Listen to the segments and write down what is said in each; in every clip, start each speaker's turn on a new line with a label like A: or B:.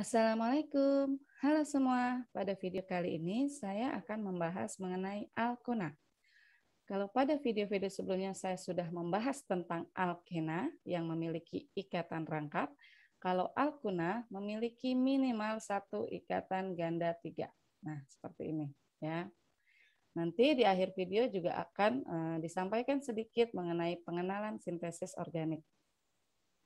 A: Assalamualaikum. Halo semua. Pada video kali ini saya akan membahas mengenai alkona. Kalau pada video-video sebelumnya saya sudah membahas tentang alkena yang memiliki ikatan rangkap, kalau alkuna memiliki minimal satu ikatan ganda tiga. Nah, seperti ini ya. Nanti di akhir video juga akan eh, disampaikan sedikit mengenai pengenalan sintesis organik.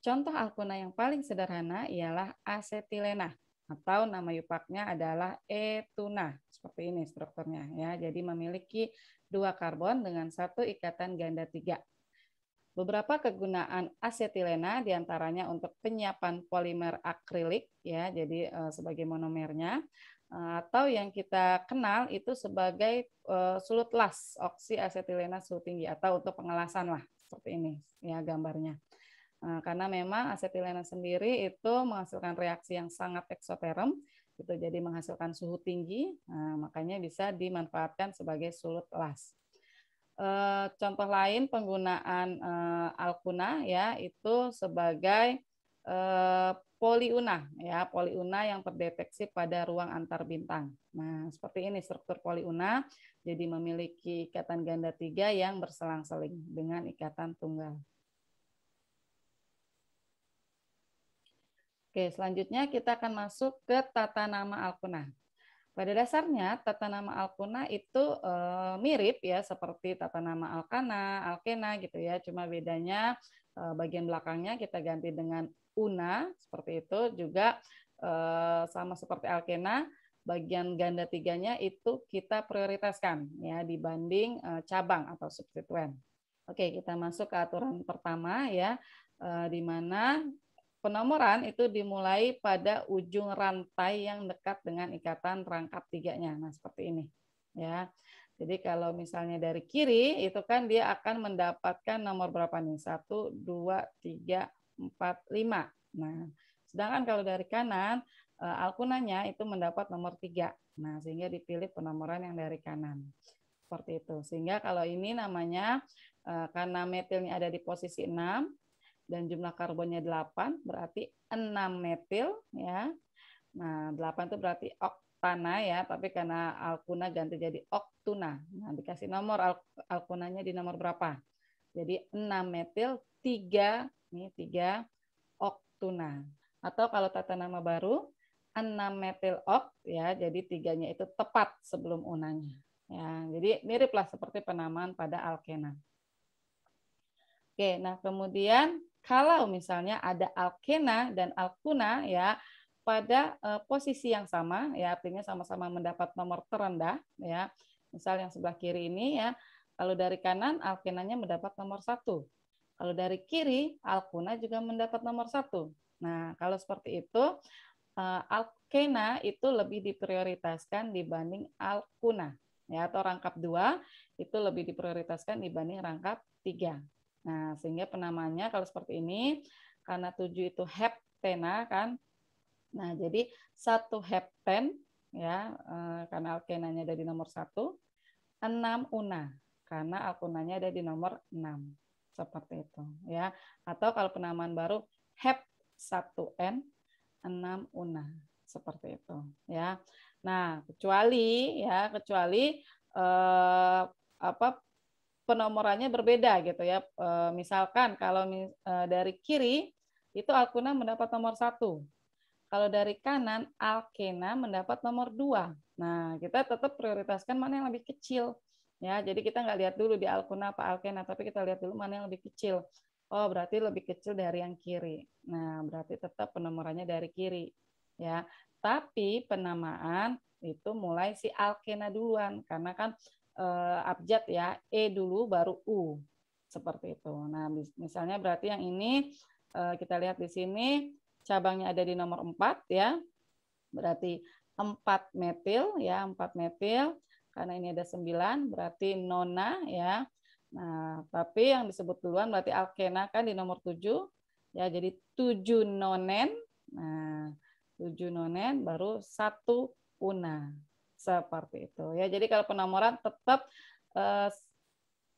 A: Contoh alkuna yang paling sederhana ialah asetilena atau nama yupaknya adalah etuna seperti ini strukturnya ya. Jadi memiliki dua karbon dengan satu ikatan ganda tiga. Beberapa kegunaan asetilena diantaranya untuk penyiapan polimer akrilik ya, jadi eh, sebagai monomernya eh, atau yang kita kenal itu sebagai eh, sulut las oksi asetilena suhu tinggi atau untuk pengelasan lah seperti ini ya gambarnya. Nah, karena memang asetilena sendiri itu menghasilkan reaksi yang sangat eksoterm, itu jadi menghasilkan suhu tinggi, nah, makanya bisa dimanfaatkan sebagai sulut las. E, eh, contoh lain penggunaan e, alkuna ya itu sebagai e, poliuna ya poliuna yang terdeteksi pada ruang antar bintang. Nah seperti ini struktur poliuna, jadi memiliki ikatan ganda tiga yang berselang-seling dengan ikatan tunggal. Oke, selanjutnya kita akan masuk ke tata nama alkuna. Pada dasarnya tata nama alkuna itu eh, mirip ya seperti tata nama Alkana, Alkena gitu ya. Cuma bedanya eh, bagian belakangnya kita ganti dengan una seperti itu juga eh, sama seperti Alkena. Bagian ganda tiganya itu kita prioritaskan ya dibanding cabang atau substituen. Oke, kita masuk ke aturan pertama ya, di mana Penomoran itu dimulai pada ujung rantai yang dekat dengan ikatan rangkap tiganya. Nah, seperti ini. Ya. Jadi kalau misalnya dari kiri, itu kan dia akan mendapatkan nomor berapa nih? 1, 2, 3, 4, 5. Nah, sedangkan kalau dari kanan, eh, alkunanya itu mendapat nomor 3. Nah, sehingga dipilih penomoran yang dari kanan. Seperti itu. Sehingga kalau ini namanya, eh, karena metilnya ada di posisi 6, dan jumlah karbonnya 8 berarti 6 metil ya. Nah, 8 itu berarti oktana ya, tapi karena alkuna ganti jadi oktuna. Nah, dikasih nomor al alkunanya di nomor berapa? Jadi 6 metil 3 nih 3 oktuna. Atau kalau tata nama baru 6 metil ok ya, jadi tiganya itu tepat sebelum unanya. Ya, jadi miriplah seperti penamaan pada alkena. Oke, nah kemudian kalau misalnya ada alkena dan alkuna ya pada uh, posisi yang sama ya artinya sama-sama mendapat nomor terendah ya. Misal yang sebelah kiri ini ya, kalau dari kanan alkenanya mendapat nomor satu. Kalau dari kiri alkuna juga mendapat nomor satu. Nah, kalau seperti itu uh, alkena itu lebih diprioritaskan dibanding alkuna ya atau rangkap dua itu lebih diprioritaskan dibanding rangkap tiga Nah, sehingga penamanya kalau seperti ini, karena tujuh itu heptena kan. Nah, jadi satu hepten ya eh, karena alkenanya ada di nomor satu, enam una karena alkunanya ada di nomor enam seperti itu ya. Atau kalau penamaan baru hep satu n enam una seperti itu ya. Nah, kecuali ya kecuali eh, apa penomorannya berbeda gitu ya. E, misalkan kalau e, dari kiri itu alkuna mendapat nomor satu. Kalau dari kanan alkena mendapat nomor dua. Nah, kita tetap prioritaskan mana yang lebih kecil. Ya, jadi kita nggak lihat dulu di alkuna apa alkena, tapi kita lihat dulu mana yang lebih kecil. Oh, berarti lebih kecil dari yang kiri. Nah, berarti tetap penomorannya dari kiri. Ya, tapi penamaan itu mulai si alkena duluan karena kan uh, abjad ya, E dulu baru U. Seperti itu. Nah, misalnya berarti yang ini uh, kita lihat di sini cabangnya ada di nomor 4 ya. Berarti 4 metil ya, 4 metil karena ini ada 9 berarti nona ya. Nah, tapi yang disebut duluan berarti alkena kan di nomor 7 ya jadi 7 nonen. Nah, 7 nonen baru satu una seperti itu ya. Jadi kalau penomoran tetap eh,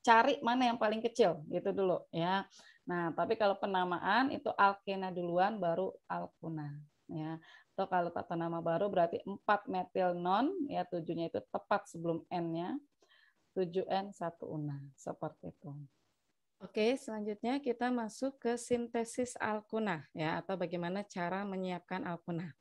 A: cari mana yang paling kecil gitu dulu ya. Nah, tapi kalau penamaan itu alkena duluan baru alkuna ya. Atau kalau tata nama baru berarti 4 metil non ya tujuhnya itu tepat sebelum n-nya. 7n 1 una seperti itu. Oke, selanjutnya kita masuk ke sintesis alkuna ya atau bagaimana cara menyiapkan alkuna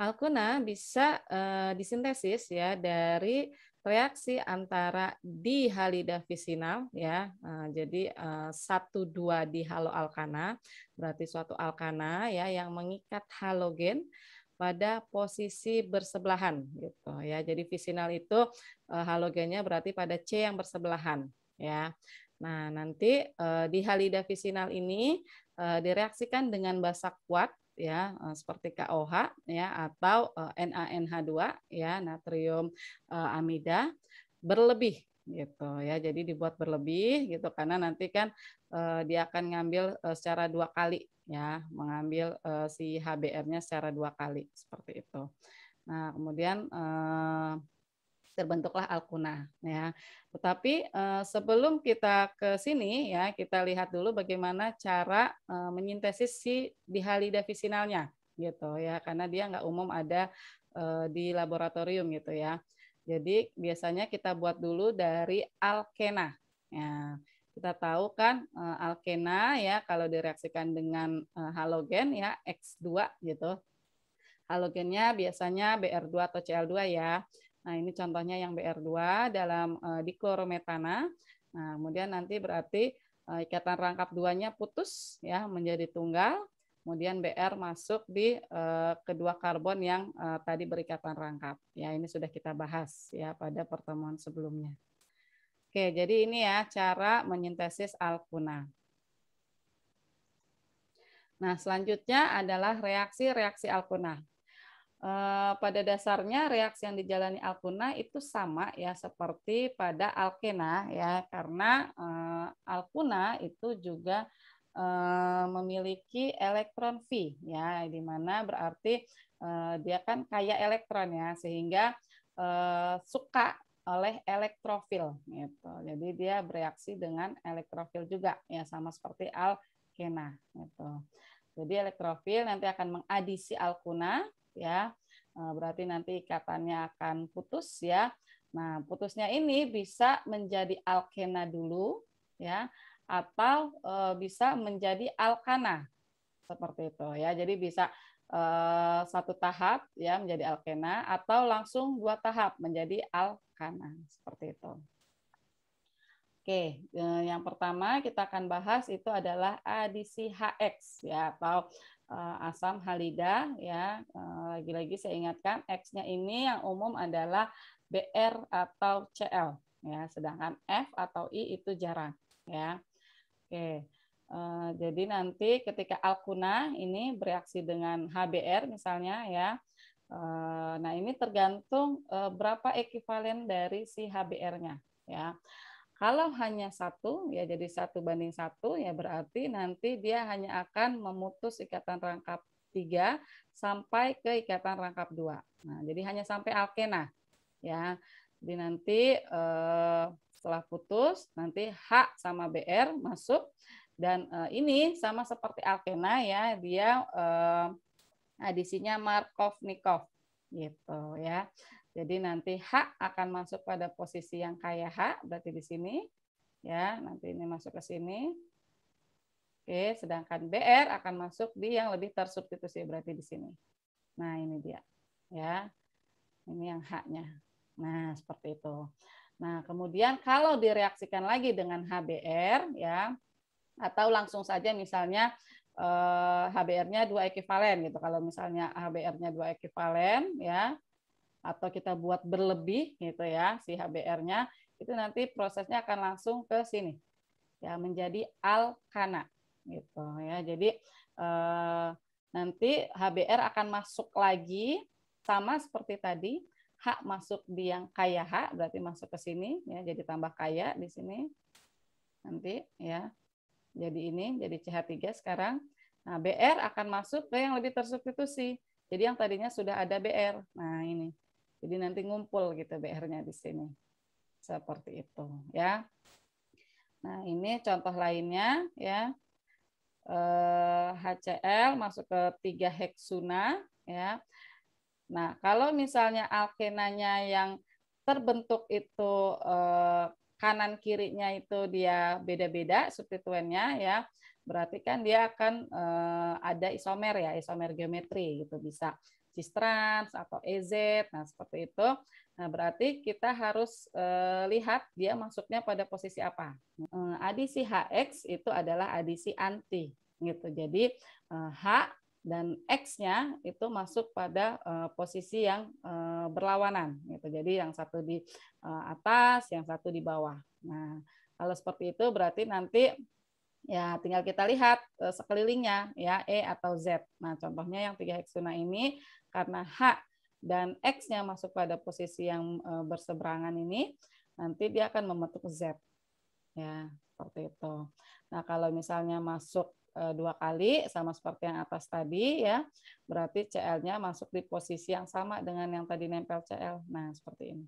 A: alkuna bisa uh, disintesis ya dari reaksi antara dihalida visinal ya. Uh, jadi eh, satu dua alkana berarti suatu alkana ya yang mengikat halogen pada posisi bersebelahan gitu ya. Jadi visinal itu halogennya berarti pada C yang bersebelahan ya. Nah, nanti di halida visinal ini direaksikan dengan basa kuat ya eh, seperti KOH ya atau eh, NaNH2 ya natrium eh, amida berlebih gitu ya jadi dibuat berlebih gitu karena nanti kan dia akan ngambil secara dua kali ya mengambil si HBr-nya secara dua kali seperti itu nah kemudian terbentuklah alkuna ya. Tetapi eh, sebelum kita ke sini ya kita lihat dulu bagaimana cara eh, menyintesis si dihalida visinalnya gitu ya karena dia nggak umum ada eh, di laboratorium gitu ya. Jadi biasanya kita buat dulu dari alkena. Ya, kita tahu kan alkena ya kalau direaksikan dengan halogen ya X2 gitu. Halogennya biasanya Br2 atau Cl2 ya. Nah, ini contohnya yang BR2 dalam uh, eh, diklorometana. Nah, kemudian nanti berarti uh, ikatan rangkap duanya putus ya menjadi tunggal. Kemudian BR masuk di uh, kedua karbon yang uh, tadi berikatan rangkap. Ya, ini sudah kita bahas ya pada pertemuan sebelumnya. Oke, jadi ini ya cara menyintesis alkuna. Nah, selanjutnya adalah reaksi-reaksi alkuna. Eh, pada dasarnya reaksi yang dijalani alkuna itu sama ya seperti pada alkena ya karena eh, alkuna itu juga eh, memiliki elektron V ya di mana berarti dia kan kaya elektron ya sehingga suka oleh elektrofil gitu. Jadi dia bereaksi dengan elektrofil juga ya sama seperti alkena gitu. Jadi elektrofil nanti akan mengadisi alkuna ya. Eh, berarti nanti ikatannya akan putus ya. Nah, putusnya ini bisa menjadi alkena dulu ya atau e, bisa menjadi alkana seperti itu ya. Jadi bisa e, satu tahap ya menjadi alkena atau langsung dua tahap menjadi alkana seperti itu. Oke, eh, yang pertama kita akan bahas itu adalah adisi HX ya atau eh, asam halida ya. Eh, lagi-lagi saya ingatkan X-nya ini yang umum adalah BR atau CL ya, sedangkan F atau I itu jarang ya. Oke. jadi nanti ketika alkuna ini bereaksi dengan HBr misalnya ya. Nah, ini tergantung berapa ekivalen dari si HBr-nya ya. Kalau hanya satu, ya jadi satu banding satu, ya berarti nanti dia hanya akan memutus ikatan rangkap tiga sampai ke ikatan rangkap dua. Nah, jadi hanya sampai alkena, ya. Jadi nanti eh, setelah putus, nanti H sama BR masuk dan eh, ini sama seperti alkena ya, dia eh, adisinya Markovnikov gitu ya. Jadi nanti H akan masuk pada posisi yang kaya H, berarti di sini. Ya, nanti ini masuk ke sini. Oke, sedangkan BR akan masuk di yang lebih tersubstitusi, berarti di sini. Nah, ini dia. Ya, ini yang H-nya. Nah, seperti itu. Nah, kemudian kalau direaksikan lagi dengan HBR, ya, atau langsung saja misalnya eh, HBR-nya dua ekivalen gitu. Kalau misalnya HBR-nya dua ekivalen, ya, atau kita buat berlebih gitu ya si HBr-nya itu nanti prosesnya akan langsung ke sini ya menjadi alkana gitu ya jadi eh, nanti HBr akan masuk lagi sama seperti tadi H masuk di yang kaya H berarti masuk ke sini ya jadi tambah kaya di sini nanti ya jadi ini jadi CH3 sekarang nah BR akan masuk ke yang lebih tersubstitusi jadi yang tadinya sudah ada BR nah ini jadi nanti ngumpul gitu BR-nya di sini. Seperti itu ya. Nah, ini contoh lainnya ya. HCl eh, masuk ke 3 heksuna ya. Nah, kalau misalnya alkenanya yang terbentuk itu eh, kanan kirinya itu dia beda-beda substituennya ya. Berarti kan dia akan eh, ada isomer ya, isomer geometri gitu bisa Cistrans atau EZ, nah seperti itu. Nah berarti kita harus uh, lihat dia masuknya pada posisi apa. Uh, adisi HX itu adalah adisi anti, gitu. Jadi uh, H dan X-nya itu masuk pada uh, posisi yang uh, berlawanan gitu. Jadi yang satu di uh, atas, yang satu di bawah. Nah, kalau seperti itu berarti nanti Ya, tinggal kita lihat eh, sekelilingnya ya E atau Z. Nah, contohnya yang tiga heksuna ini karena H dan X-nya masuk pada posisi yang eh, berseberangan ini, nanti dia akan membentuk Z. Ya, seperti itu. Nah, kalau misalnya masuk eh, dua kali sama seperti yang atas tadi ya berarti CL-nya masuk di posisi yang sama dengan yang tadi nempel CL. Nah, seperti ini.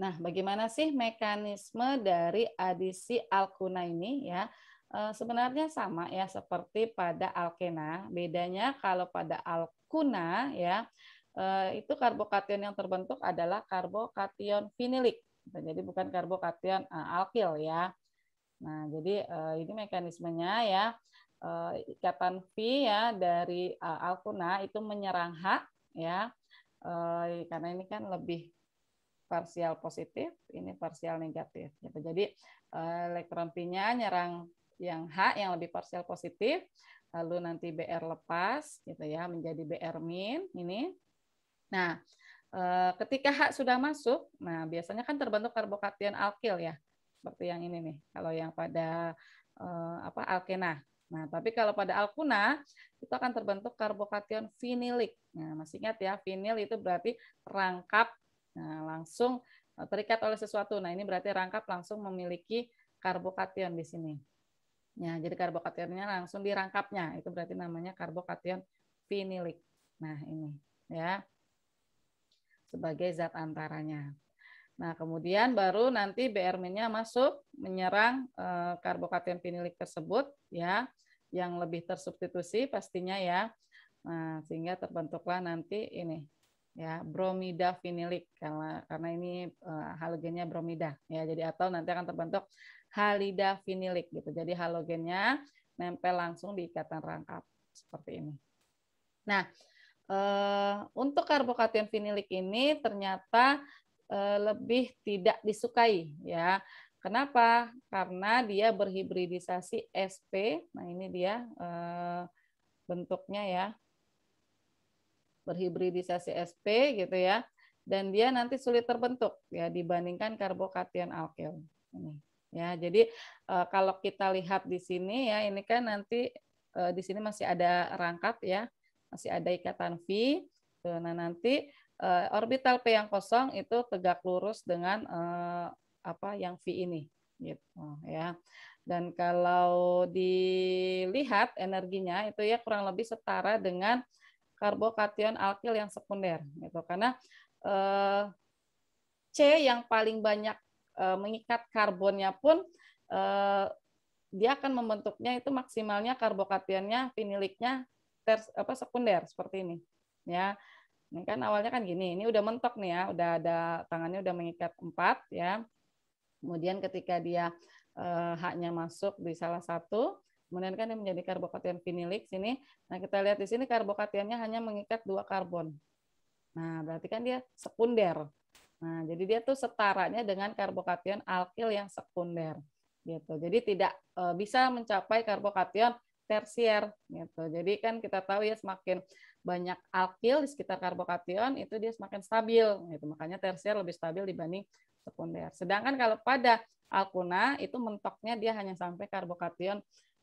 A: Nah, bagaimana sih mekanisme dari adisi alkuna ini ya? Eh, sebenarnya sama ya seperti pada alkena. Bedanya kalau pada alkuna ya eh, itu karbokation yang terbentuk adalah karbokation vinilik. Nah, jadi bukan karbokation eh, alkil ya. Nah, jadi ini mekanismenya ya. ikatan V ya dari alkuna itu menyerang H ya. karena ini kan lebih parsial positif, ini parsial negatif. Gitu. Jadi eh, elektron p nyerang yang H yang lebih parsial positif, lalu nanti BR lepas gitu ya menjadi BR min ini. Nah, eh, ketika H sudah masuk, nah biasanya kan terbentuk karbokation alkil ya, seperti yang ini nih. Kalau yang pada eh, apa alkena. Nah, tapi kalau pada alkuna itu akan terbentuk karbokation vinilik. Nah, masih ingat ya, vinil itu berarti rangkap Nah, langsung eh, terikat oleh sesuatu. Nah, ini berarti rangkap langsung memiliki karbokation di sini. Ya, jadi karbokationnya langsung dirangkapnya. Itu berarti namanya karbokation vinilik. Nah, ini ya. Sebagai zat antaranya. Nah, kemudian baru nanti BR-nya masuk menyerang eh, karbokation vinilik tersebut ya yang lebih tersubstitusi pastinya ya. Nah, sehingga terbentuklah nanti ini ya bromida vinilik karena karena ini uh, halogennya bromida ya jadi atau nanti akan terbentuk halida vinilik gitu jadi halogennya nempel langsung di ikatan rangkap seperti ini nah eh, untuk karbokation vinilik ini ternyata eh, lebih tidak disukai ya kenapa karena dia berhibridisasi sp nah ini dia bentuknya ya berhibridisasi sp gitu ya dan dia nanti sulit terbentuk ya dibandingkan karbokation alkil ini ya jadi eh, kalau kita lihat di sini ya ini kan nanti eh, di sini masih ada rangkap ya masih ada ikatan V nah nanti eh, orbital p yang kosong itu tegak lurus dengan apa yang V ini gitu ya dan kalau dilihat energinya itu ya kurang lebih setara dengan karbokation alkil yang sekunder gitu karena eh, C yang paling banyak eh, mengikat karbonnya pun eh, dia akan membentuknya itu maksimalnya karbokationnya viniliknya ter, apa sekunder seperti ini ya ini kan awalnya kan gini ini udah mentok nih ya udah ada tangannya udah mengikat empat ya kemudian ketika dia haknya masuk di salah satu Kemudian kan yang menjadi karbokation vinilik sini. Nah, kita lihat di sini karbokationnya hanya mengikat dua karbon. Nah, berarti kan dia sekunder. Nah, jadi dia tuh setaranya dengan karbokation alkil yang sekunder. Gitu. Jadi tidak e, bisa mencapai karbokation tersier gitu. Jadi kan kita tahu ya semakin banyak alkil di sekitar karbokation itu dia semakin stabil gitu. Makanya tersier lebih stabil dibanding sekunder. Sedangkan kalau pada alkuna itu mentoknya dia hanya sampai karbokation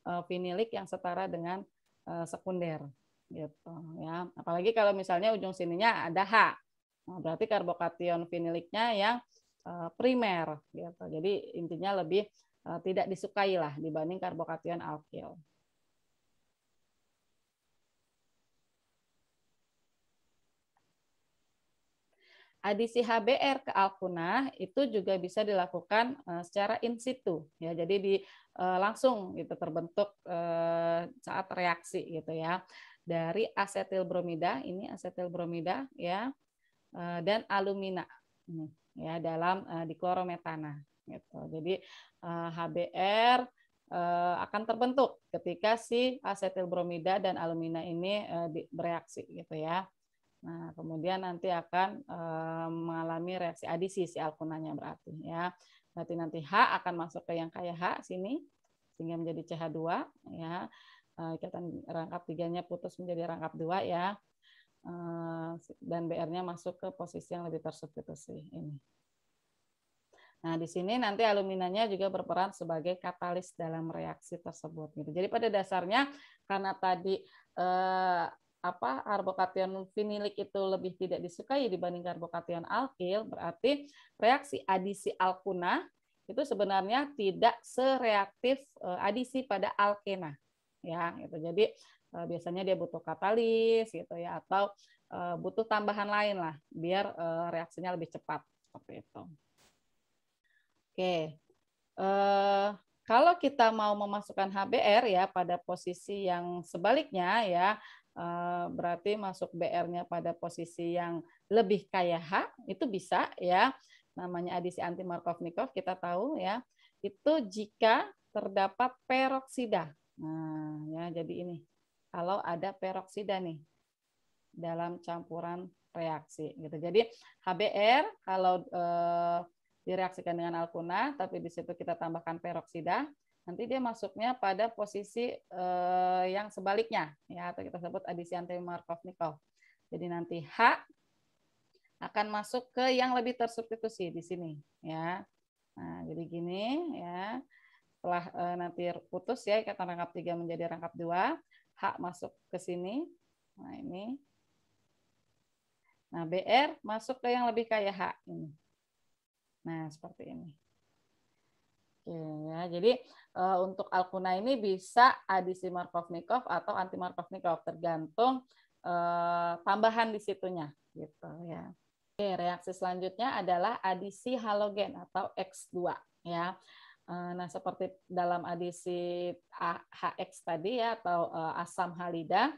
A: Eh, vinilik yang setara dengan eh, sekunder gitu ya. Apalagi kalau misalnya ujung sininya ada H. Nah, berarti karbokation viniliknya yang eh, primer gitu. Jadi intinya lebih tidak disukai lah dibanding karbokation alkil. adisi HBR ke Alkunah itu juga bisa dilakukan eh, secara in situ ya jadi di eh, langsung gitu terbentuk eh, saat reaksi gitu ya dari asetil bromida ini asetil bromida, ya dan alumina hmm, ya dalam diklorometana gitu jadi HBR akan terbentuk ketika si asetil bromida dan alumina ini bereaksi gitu ya Nah, kemudian nanti akan eh, mengalami reaksi adisi si alkunanya berarti ya. Berarti nanti H akan masuk ke yang kayak H sini sehingga menjadi CH2 ya. Eh, ikatan rangkap tiganya putus menjadi rangkap dua ya. Eh, dan BR-nya masuk ke posisi yang lebih tersubstitusi ini. Nah, di sini nanti aluminanya juga berperan sebagai katalis dalam reaksi tersebut. Gitu. Jadi pada dasarnya karena tadi apa karbokation vinilik itu lebih tidak disukai dibanding karbokation alkil, berarti reaksi adisi alkuna itu sebenarnya tidak sereaktif eh, adisi pada alkena. Ya, itu Jadi eh, biasanya dia butuh katalis gitu ya atau eh, butuh tambahan lain lah biar reaksinya lebih cepat seperti itu. Oke. kalau kita mau memasukkan HBr ya pada posisi yang sebaliknya ya Eh, berarti masuk BR-nya pada posisi yang lebih kaya H itu bisa ya namanya adisi anti Markovnikov kita tahu ya itu jika terdapat peroksida nah ya jadi ini kalau ada peroksida nih dalam campuran reaksi gitu jadi HBr kalau eh, direaksikan dengan alkuna tapi di situ kita tambahkan peroksida nanti dia masuknya pada posisi eh, yang sebaliknya ya atau kita sebut adisi antimarkovnikov. Jadi nanti H akan masuk ke yang lebih tersubstitusi di sini ya. Nah, jadi gini ya. Setelah eh, nanti putus ya ikatan rangkap 3 menjadi rangkap 2, H masuk ke sini. Nah, ini. Nah, BR masuk ke yang lebih kaya H ini. Nah, seperti ini. Ya, jadi uh, untuk alkuna ini bisa adisi Markovnikov atau anti Markovnikov tergantung uh, tambahan di situnya gitu ya. Oke, reaksi selanjutnya adalah adisi halogen atau X2 ya. Uh, nah, seperti dalam adisi HX tadi ya atau uh, asam halida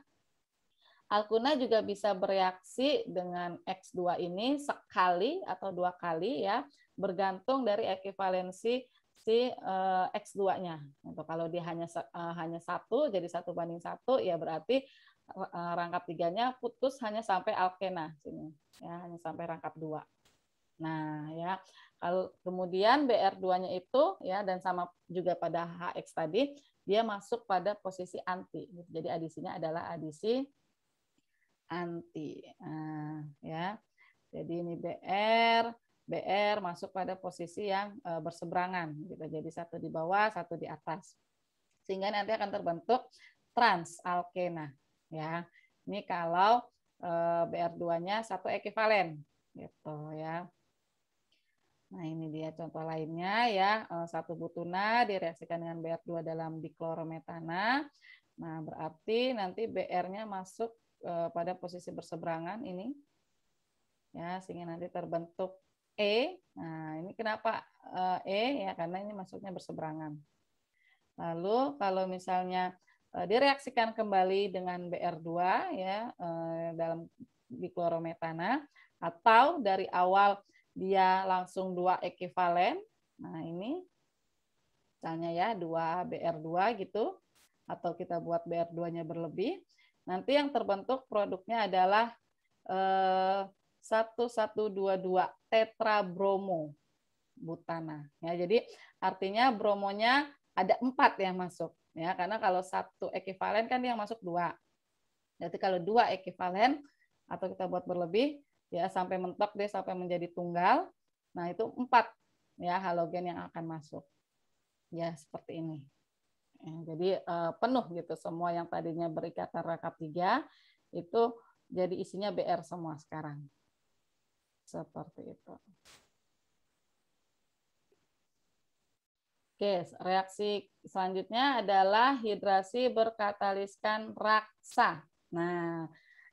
A: Alkuna juga bisa bereaksi dengan X2 ini sekali atau dua kali ya, bergantung dari ekivalensi si uh, eh, X2-nya. Untuk gitu. kalau dia hanya uh, hanya satu, jadi satu banding satu, ya berarti uh, rangkap tiganya putus hanya sampai alkena sini, ya hanya sampai rangkap dua. Nah, ya kalau kemudian BR2-nya itu ya dan sama juga pada HX tadi, dia masuk pada posisi anti. Jadi adisinya adalah adisi anti. Nah, ya. Jadi ini BR BR masuk pada posisi yang eh, berseberangan gitu. Jadi satu di bawah, satu di atas. Sehingga nanti akan terbentuk transalkena ya. Ini kalau eh, BR2-nya satu ekivalen gitu ya. Nah, ini dia contoh lainnya ya, eh, satu butuna direaksikan dengan BR2 dalam diklorometana. Nah, berarti nanti BR-nya masuk pada posisi berseberangan ini. Ya, sehingga nanti terbentuk E. Nah, ini kenapa eh, E ya karena ini masuknya berseberangan. Lalu kalau misalnya eh, direaksikan kembali dengan BR2 ya eh, dalam diklorometana atau dari awal dia langsung dua ekivalen. Nah, ini misalnya ya 2 BR2 gitu atau kita buat BR2-nya berlebih. Nanti yang terbentuk produknya adalah eh, 1122 bromo butana. Ya, jadi artinya bromonya ada empat yang masuk ya karena kalau satu ekivalen kan dia masuk dua. Jadi kalau dua ekivalen atau kita buat berlebih ya sampai mentok deh sampai menjadi tunggal. Nah, itu empat ya halogen yang akan masuk. Ya, seperti ini. Ya, jadi uh, penuh gitu semua yang tadinya berikatan raka tiga itu jadi isinya BR semua sekarang. Seperti itu. Oke, reaksi selanjutnya adalah hidrasi berkataliskan raksa. Nah,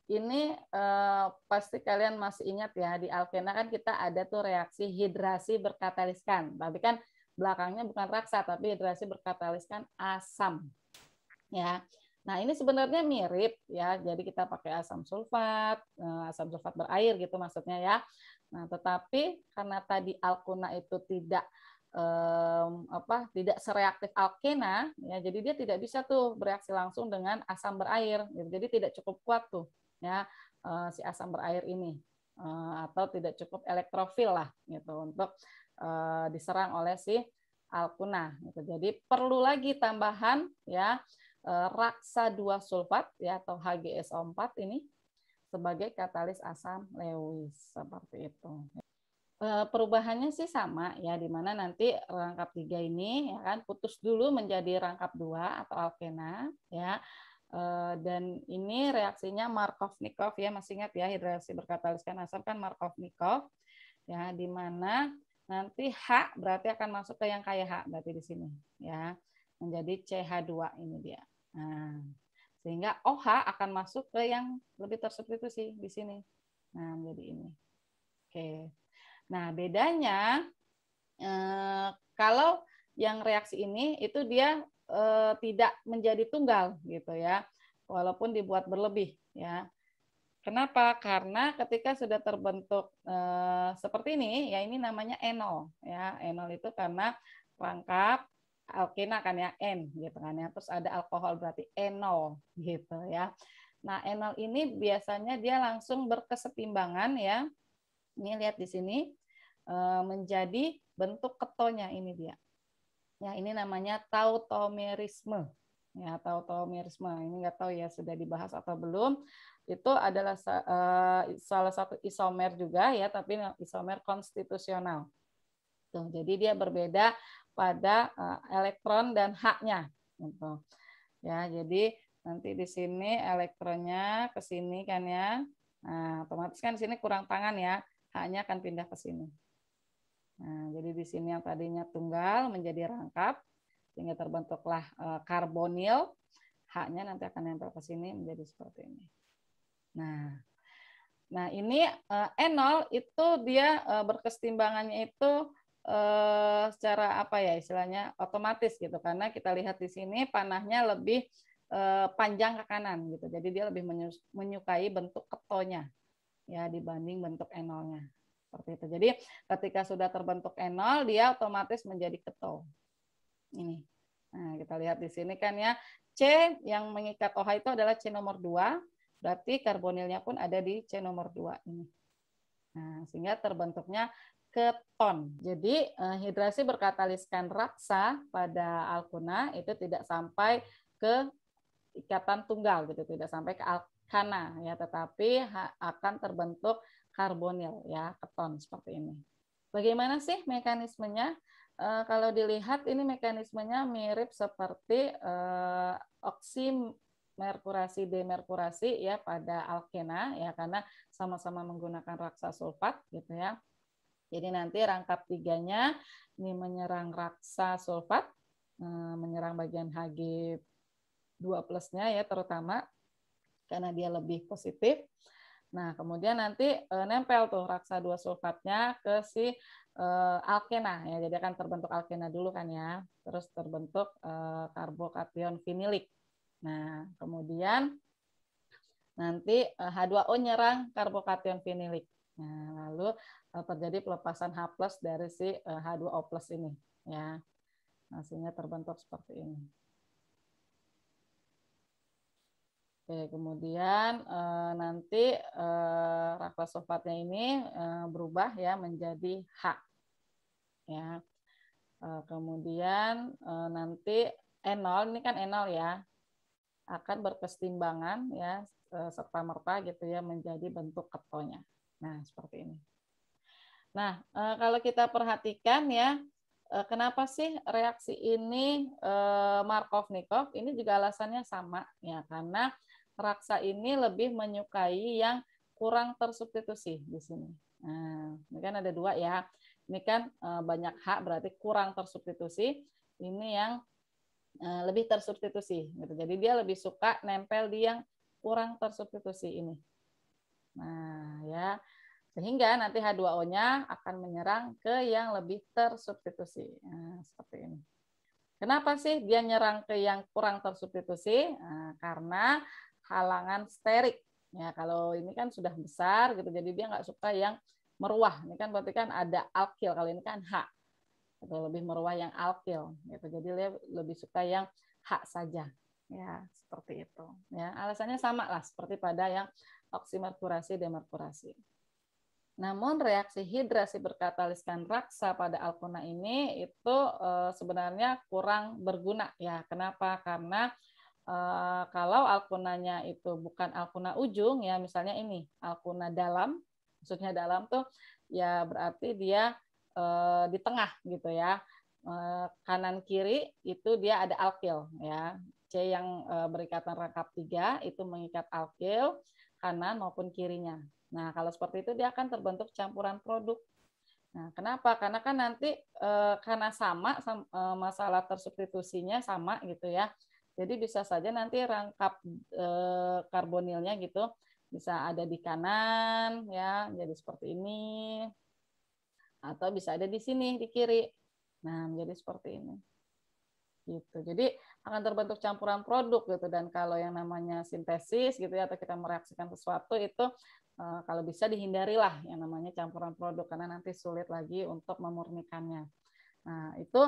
A: ini eh, pasti kalian masih ingat ya di alkena kan kita ada tuh reaksi hidrasi berkataliskan. Tapi kan belakangnya bukan raksa tapi hidrasi berkataliskan asam. Ya. Nah, ini sebenarnya mirip ya. Jadi kita pakai asam sulfat, eh, asam sulfat berair gitu maksudnya ya. Nah, tetapi karena tadi alkuna itu tidak um, apa tidak sereaktif alkena ya jadi dia tidak bisa tuh bereaksi langsung dengan asam berair gitu. jadi tidak cukup kuat tuh ya eh, si asam berair ini eh, atau tidak cukup elektrofil lah gitu untuk diserang oleh si alkuna gitu. jadi perlu lagi tambahan ya Eh, raksa 2 sulfat ya atau HGSO4 ini sebagai katalis asam Lewis seperti itu. Eh, perubahannya sih sama ya di mana nanti rangkap tiga ini ya kan putus dulu menjadi rangkap dua atau alkena ya eh, dan ini reaksinya Markovnikov ya masih ingat ya hidrasi berkataliskan asam kan Markovnikov ya di mana nanti H berarti akan masuk ke yang kaya H berarti di sini ya menjadi CH2 ini dia Nah, sehingga OH akan masuk ke yang lebih tersubstitusi di sini. Nah, menjadi ini. Oke. Nah, bedanya eh, kalau yang reaksi ini itu dia eh, tidak menjadi tunggal gitu ya. Walaupun dibuat berlebih ya. Kenapa? Karena ketika sudah terbentuk eh, seperti ini, ya ini namanya enol. Ya, enol itu karena rangkap alkena kan ya N gitu kan ya. Terus ada alkohol berarti enol gitu ya. Nah, enol ini biasanya dia langsung berkesetimbangan ya. Ini lihat di sini eh, menjadi bentuk ketonya ini dia. Ya, ini namanya tautomerisme. Ya, tautomerisme. Ini nggak tahu ya sudah dibahas atau belum. Itu adalah eh, salah satu isomer juga ya, tapi isomer konstitusional. Tuh, jadi dia berbeda pada eh, elektron dan haknya, Gitu. Ya, jadi nanti di sini elektronnya ke sini kan ya. Nah, otomatis kan di sini kurang tangan ya. Haknya akan pindah ke sini. Nah, jadi di sini yang tadinya tunggal menjadi rangkap sehingga terbentuklah eh, karbonil. Haknya nanti akan nempel ke sini menjadi seperti ini. Nah, nah ini E0 eh, itu dia berkesetimbangannya itu uh, secara apa ya istilahnya otomatis gitu karena kita lihat di sini panahnya lebih uh, panjang ke kanan gitu jadi dia lebih menyukai bentuk ketonya ya dibanding bentuk enolnya seperti itu jadi ketika sudah terbentuk enol dia otomatis menjadi keto ini nah kita lihat di sini kan ya C yang mengikat OH itu adalah C nomor 2 berarti karbonilnya pun ada di C nomor 2 ini. Nah, sehingga terbentuknya keton. ton. Jadi eh, hidrasi berkataliskan raksa pada alkuna itu tidak sampai ke ikatan tunggal gitu, tidak sampai ke alkana ya, tetapi akan terbentuk karbonil ya, keton seperti ini. Bagaimana sih mekanismenya? E, kalau dilihat ini mekanismenya mirip seperti e, oksimerkurasi demerkurasi ya pada alkena ya karena sama-sama menggunakan raksa sulfat gitu ya. Jadi nanti rangkap tiganya ini menyerang raksa sulfat, eh, menyerang bagian Hg 2 plusnya ya terutama karena dia lebih positif. Nah, kemudian nanti eh, nempel tuh raksa dua sulfatnya ke si eh, alkena ya. Jadi akan terbentuk alkena dulu kan ya. Terus terbentuk karbokation vinilik. Nah, kemudian nanti H2O nyerang karbokation vinilik. Nah, lalu eh, terjadi pelepasan H+ dari si H2O+ eh, ini ya. hasilnya nah, terbentuk seperti ini. Oke, kemudian uh, nanti raklas sulfatnya ini uh, berubah ya menjadi H. Ya. Uh, kemudian uh, nanti n 0 ini kan n 0 ya akan berkesetimbangan ya serta merta gitu ya menjadi bentuk ketonya. Nah, seperti ini. Nah, eh, kalau kita perhatikan ya, eh, kenapa sih reaksi ini eh, Markovnikov Ini juga alasannya sama ya, karena raksa ini lebih menyukai yang kurang tersubstitusi di sini. Nah, ini kan ada dua ya. Ini kan banyak hak berarti kurang tersubstitusi. Ini yang lebih tersubstitusi. Gitu. Jadi dia lebih suka nempel di yang kurang tersubstitusi ini. Nah, ya. Sehingga nanti H2O-nya akan menyerang ke yang lebih tersubstitusi. Nah, seperti ini. Kenapa sih dia nyerang ke yang kurang tersubstitusi? Nah, karena halangan sterik. Ya, kalau ini kan sudah besar gitu, jadi dia nggak suka yang meruah. Ini kan berarti kan ada alkil, kalau ini kan H. Atau lebih meruah yang alkil. Gitu. Jadi dia lebih suka yang H saja. Ya, seperti itu. Ya, alasannya sama lah seperti pada yang oksimerkurasi demerkurasi. Namun reaksi hidrasi berkataliskan raksa pada alkona ini itu e, sebenarnya kurang berguna ya. Kenapa? Karena e, kalau alkonanya itu bukan alkona ujung ya, misalnya ini alkona dalam, maksudnya dalam tuh ya berarti dia e, di tengah gitu ya. kanan kiri itu dia ada alkil ya. C yang eh, berikatan rangkap tiga itu mengikat alkil kanan maupun kirinya. Nah, kalau seperti itu dia akan terbentuk campuran produk. Nah, kenapa? Karena kan nanti eh, karena sama, e, masalah tersubstitusinya sama gitu ya. Jadi bisa saja nanti rangkap karbonilnya gitu bisa ada di kanan ya, jadi seperti ini. Atau bisa ada di sini di kiri. Nah, menjadi seperti ini gitu. Jadi akan terbentuk campuran produk gitu dan kalau yang namanya sintesis gitu ya atau kita mereaksikan sesuatu itu eh, kalau bisa dihindarilah yang namanya campuran produk karena nanti sulit lagi untuk memurnikannya. Nah, itu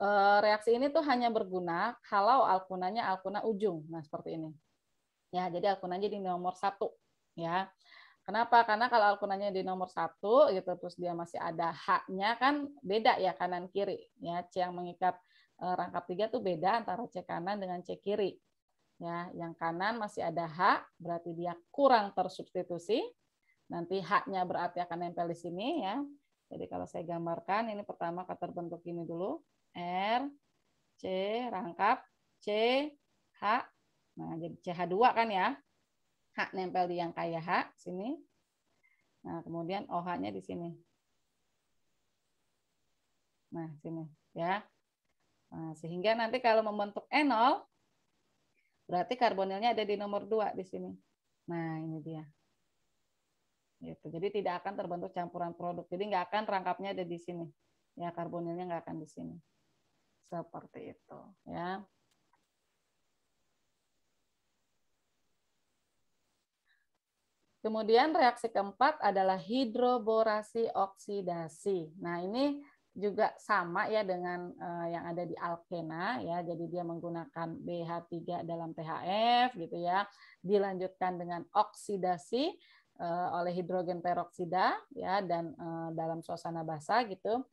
A: eh, reaksi ini tuh hanya berguna kalau alkunanya alkuna ujung. Nah, seperti ini. Ya, jadi alkunanya di nomor satu. Ya. Kenapa? Karena kalau alkunanya di nomor satu gitu, terus dia masih ada haknya kan beda ya kanan kiri. Ya, C yang mengikat Eh, rangkap tiga tuh beda antara cek kanan dengan cek kiri. Ya, yang kanan masih ada H, berarti dia kurang tersubstitusi. Nanti H-nya berarti akan nempel di sini ya. Jadi kalau saya gambarkan, ini pertama terbentuk ini dulu. R, C, rangkap, C, H. Nah, jadi CH2 kan ya. H nempel di yang kayak H, sini. Nah, kemudian OH-nya di sini. Nah, sini ya. Nah, sehingga nanti kalau membentuk enol, berarti karbonilnya ada di nomor dua di sini. Nah, ini dia. Gitu. Jadi tidak akan terbentuk campuran produk. Jadi nggak akan rangkapnya ada di sini. Ya, karbonilnya nggak akan di sini. Seperti itu. ya. Kemudian reaksi keempat adalah hidroborasi oksidasi. Nah, ini juga sama ya dengan uh, yang ada di alkena ya. Jadi dia menggunakan BH3 dalam THF gitu ya. Dilanjutkan dengan oksidasi uh, oleh hidrogen peroksida ya dan uh, dalam suasana basa gitu.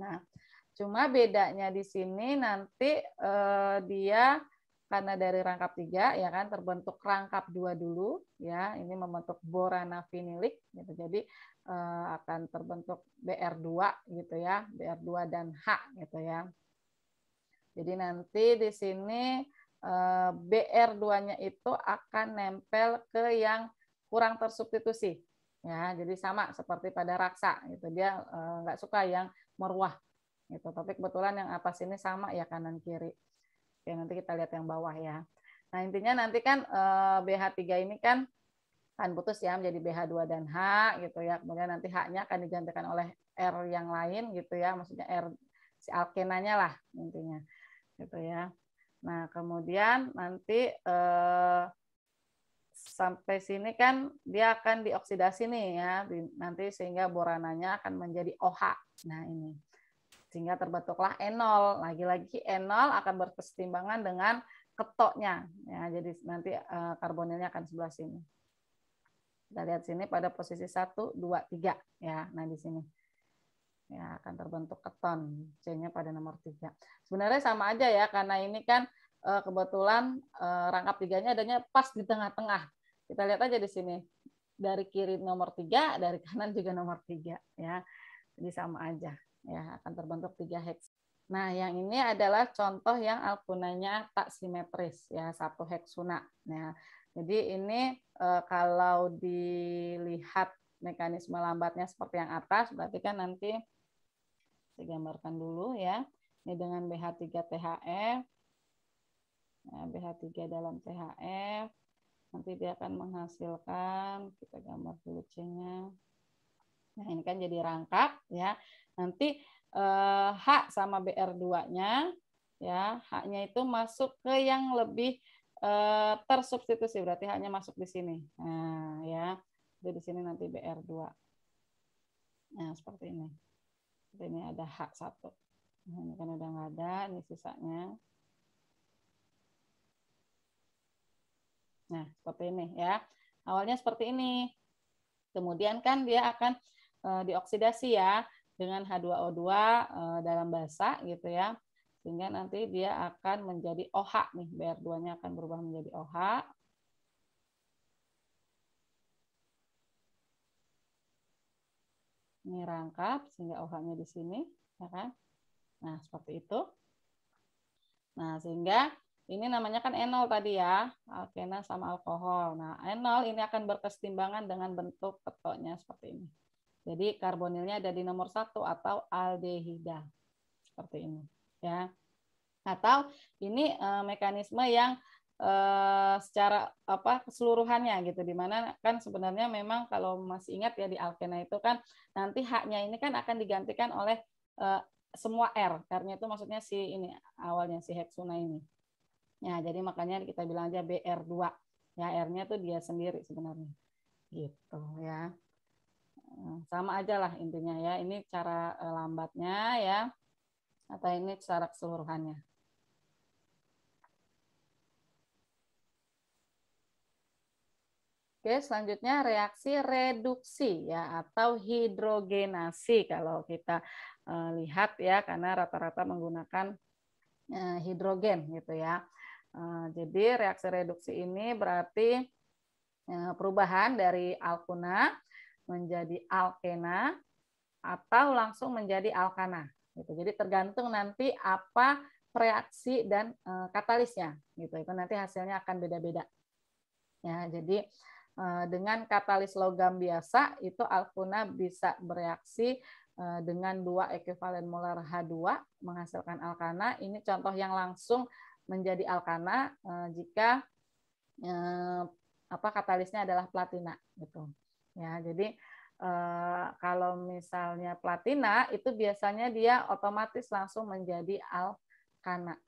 A: Nah, cuma bedanya di sini nanti uh, dia karena dari rangkap tiga ya kan terbentuk rangkap dua dulu ya ini membentuk borana vinilik gitu. Jadi Eh, akan terbentuk BR2 gitu ya, BR2 dan H gitu ya. Jadi nanti di sini eh, BR2-nya itu akan nempel ke yang kurang tersubstitusi. Ya, jadi sama seperti pada raksa gitu. Dia eh, nggak suka yang meruah gitu. Tapi kebetulan yang atas ini sama ya kanan kiri. Oke, nanti kita lihat yang bawah ya. Nah, intinya nanti kan BH3 ini kan akan putus ya menjadi BH2 dan H gitu ya. Kemudian nanti H-nya akan digantikan oleh R yang lain gitu ya, maksudnya R si alkenanya lah intinya. Gitu ya. Nah, kemudian nanti eh, sampai sini kan dia akan dioksidasi nih ya, nanti sehingga borananya akan menjadi OH. Nah, ini. Sehingga terbentuklah enol Lagi-lagi enol akan berkesetimbangan dengan ketoknya. Ya, jadi nanti eh, karbonilnya akan sebelah sini. Kita lihat sini pada posisi 1, 2, 3. Ya, nah di sini. Ya, akan terbentuk keton. C-nya pada nomor 3. Sebenarnya sama aja ya, karena ini kan eh, kebetulan eh, rangkap tiganya adanya pas di tengah-tengah. Kita lihat aja di sini. Dari kiri nomor 3, dari kanan juga nomor 3. Ya. Jadi sama aja. Ya, akan terbentuk tiga hex. Nah, yang ini adalah contoh yang alkunanya tak simetris, ya satu heksuna. Nah, jadi ini eh, kalau dilihat mekanisme lambatnya seperti yang atas, berarti kan nanti saya gambarkan dulu ya. Ini dengan BH3 THF. Nah, BH3 dalam THF. Nanti dia akan menghasilkan, kita gambar dulu c Nah, ini kan jadi rangkap ya. Nanti eh, H sama BR2-nya ya, H-nya itu masuk ke yang lebih Eh, tersubstitusi berarti hanya masuk di sini. Nah, ya. Jadi di sini nanti BR2. Nah, seperti ini. Seperti ini ada H1. ini kan udah nggak ada, ini sisanya. Nah, seperti ini ya. Awalnya seperti ini. Kemudian kan dia akan e, dioksidasi ya dengan H2O2 e, eh, dalam basa gitu ya sehingga nanti dia akan menjadi OH nih BR2-nya akan berubah menjadi OH ini rangkap sehingga OH-nya di sini ya kan nah seperti itu nah sehingga ini namanya kan enol tadi ya, alkena sama alkohol. Nah, enol ini akan berkesetimbangan dengan bentuk ketoknya seperti ini. Jadi karbonilnya ada di nomor satu atau aldehida. Seperti ini ya. Atau ini uh, mekanisme yang uh, secara apa keseluruhannya gitu dimana kan sebenarnya memang kalau masih ingat ya di alkena itu kan nanti haknya ini kan akan digantikan oleh uh, semua R. karena itu maksudnya si ini awalnya si hexuna ini. Ya, jadi makanya kita bilang aja BR2. Ya, R-nya tuh dia sendiri sebenarnya. Gitu ya. Sama aja lah intinya ya. Ini cara lambatnya ya atau ini secara keseluruhannya? Oke, selanjutnya reaksi reduksi ya atau hidrogenasi kalau kita eh, lihat ya karena rata-rata menggunakan eh, hidrogen gitu ya. Eh, jadi reaksi reduksi ini berarti perubahan dari alkuna menjadi alkena atau langsung menjadi alkana Gitu. Jadi tergantung nanti apa reaksi dan eh, katalisnya gitu. Itu nanti hasilnya akan beda-beda. Ya, jadi eh, dengan katalis logam biasa itu alkuna bisa bereaksi eh, dengan dua ekivalen molar H2 menghasilkan alkana. Ini contoh yang langsung menjadi alkana jika apa katalisnya adalah platina gitu. Ya, jadi Eh, kalau misalnya platina itu biasanya dia otomatis langsung menjadi alkana.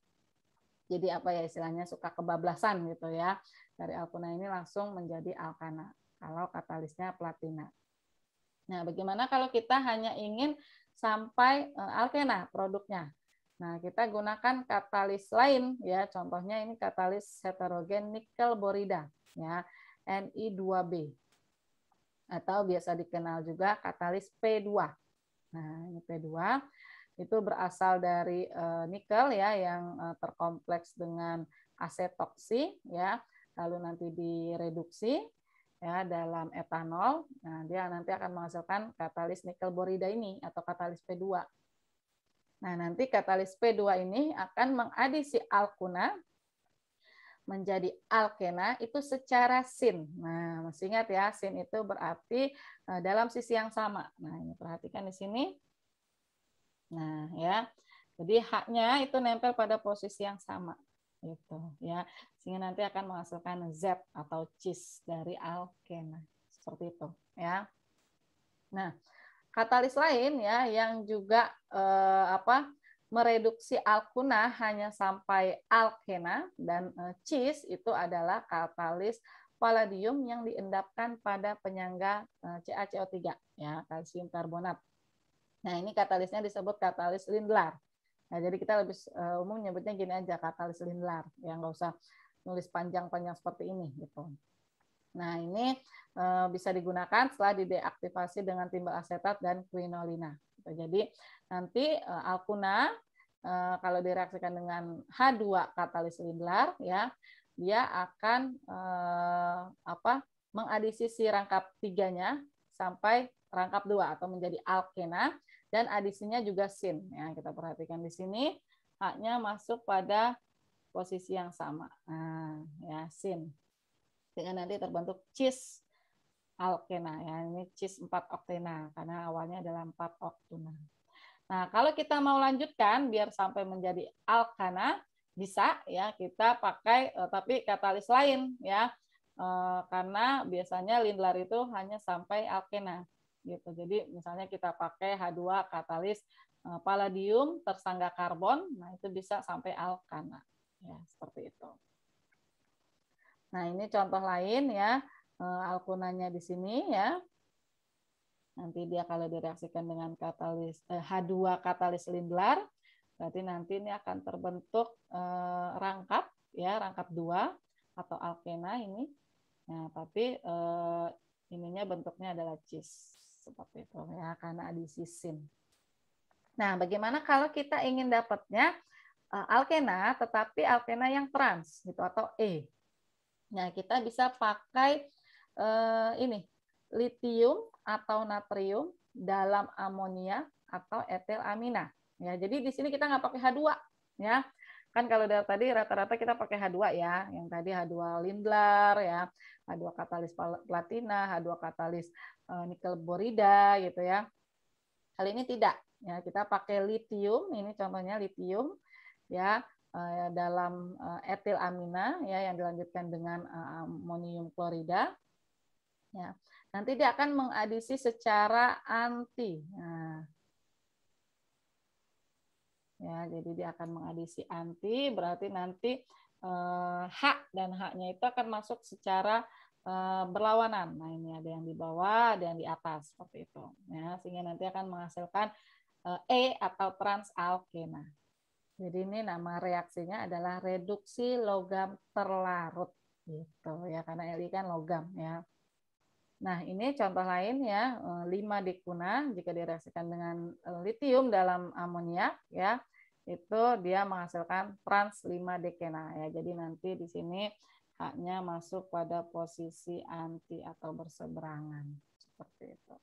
A: Jadi apa ya istilahnya suka kebablasan gitu ya. Dari alkuna ini langsung menjadi alkana kalau katalisnya platina. Nah, bagaimana kalau kita hanya ingin sampai eh, alkena produknya? Nah, kita gunakan katalis lain ya. Contohnya ini katalis heterogen nikel borida ya, Ni2B atau biasa dikenal juga katalis P2. Nah, ini P2 itu berasal dari eh, nikel ya yang eh, terkompleks dengan asetoksi ya, lalu nanti direduksi ya dalam etanol. Nah, dia nanti akan menghasilkan katalis nikel borida ini atau katalis P2. Nah, nanti katalis P2 ini akan mengadisi alkuna menjadi alkena itu secara sin. Nah, masih ingat ya, sin itu berarti eh, dalam sisi yang sama. Nah, ini perhatikan di sini. Nah, ya. Jadi haknya itu nempel pada posisi yang sama gitu ya. Sehingga nanti akan menghasilkan Z atau cis dari alkena. Seperti itu ya. Nah, katalis lain ya yang juga eh, apa mereduksi alkuna hanya sampai alkena dan eh, cis itu adalah katalis palladium yang diendapkan pada penyangga eh, CaCO3 ya kalsium karbonat. Nah, ini katalisnya disebut katalis Lindlar. Nah, jadi kita lebih eh, umum menyebutnya gini aja katalis Lindlar yang nggak usah nulis panjang-panjang seperti ini gitu. Nah, ini bisa digunakan setelah dideaktivasi dengan timbal asetat dan quinolina. Gitu. Jadi nanti uh, alkuna uh, kalau direaksikan dengan H2 katalis Lindlar ya, dia akan uh, apa? mengadisi si rangkap tiganya sampai rangkap dua atau menjadi alkena dan adisinya juga sin ya kita perhatikan di sini haknya masuk pada posisi yang sama nah, ya sin dengan nanti terbentuk cis alkena ah, ya ini cis 4 oktena karena awalnya adalah 4 oktuna. Nah, kalau kita mau lanjutkan biar sampai menjadi alkana bisa ya kita pakai eh, tapi katalis lain ya. Eh, karena biasanya lindlar itu hanya sampai alkena gitu. Jadi misalnya kita pakai H2 katalis eh, palladium tersangga karbon, nah itu bisa sampai alkana. Ya, seperti itu. Nah, ini contoh lain ya. Eh, alkunanya di sini ya. Nanti dia kalau direaksikan dengan katalis H2 eh, katalis Lindlar, berarti nanti ini akan terbentuk eh, rangkap ya, rangkap 2 atau alkena ini. Nah, tapi eh, ininya bentuknya adalah cis seperti itu ya karena adisi sin. Nah, bagaimana kalau kita ingin dapatnya eh, alkena tetapi alkena yang trans gitu atau E. Nah, kita bisa pakai eh, ini litium atau natrium dalam amonia atau etil amina. Ya, jadi di sini kita nggak pakai H2 ya. Kan kalau dari tadi rata-rata kita pakai H2 ya, yang tadi H2 Lindlar, ya, H2 katalis platina, H2 katalis eh, nikel borida gitu ya. Kali ini tidak ya, kita pakai litium, ini contohnya litium ya eh, dalam eh, etil amina ya yang dilanjutkan dengan amonium klorida Ya. Nanti dia akan mengadisi secara anti. Nah. Ya, jadi dia akan mengadisi anti, berarti nanti eh, hak dan haknya itu akan masuk secara eh, berlawanan. Nah, ini ada yang di bawah, ada yang di atas, seperti itu. Ya, sehingga nanti akan menghasilkan eh, E atau transalkena. Jadi ini nama reaksinya adalah reduksi logam terlarut gitu ya karena LI kan logam ya. Nah, ini contoh lain ya, 5 eh, dikuna jika direaksikan dengan eh, litium dalam amonia ya, itu dia menghasilkan trans 5 dekena ya. Jadi nanti di sini haknya masuk pada posisi anti atau berseberangan seperti itu.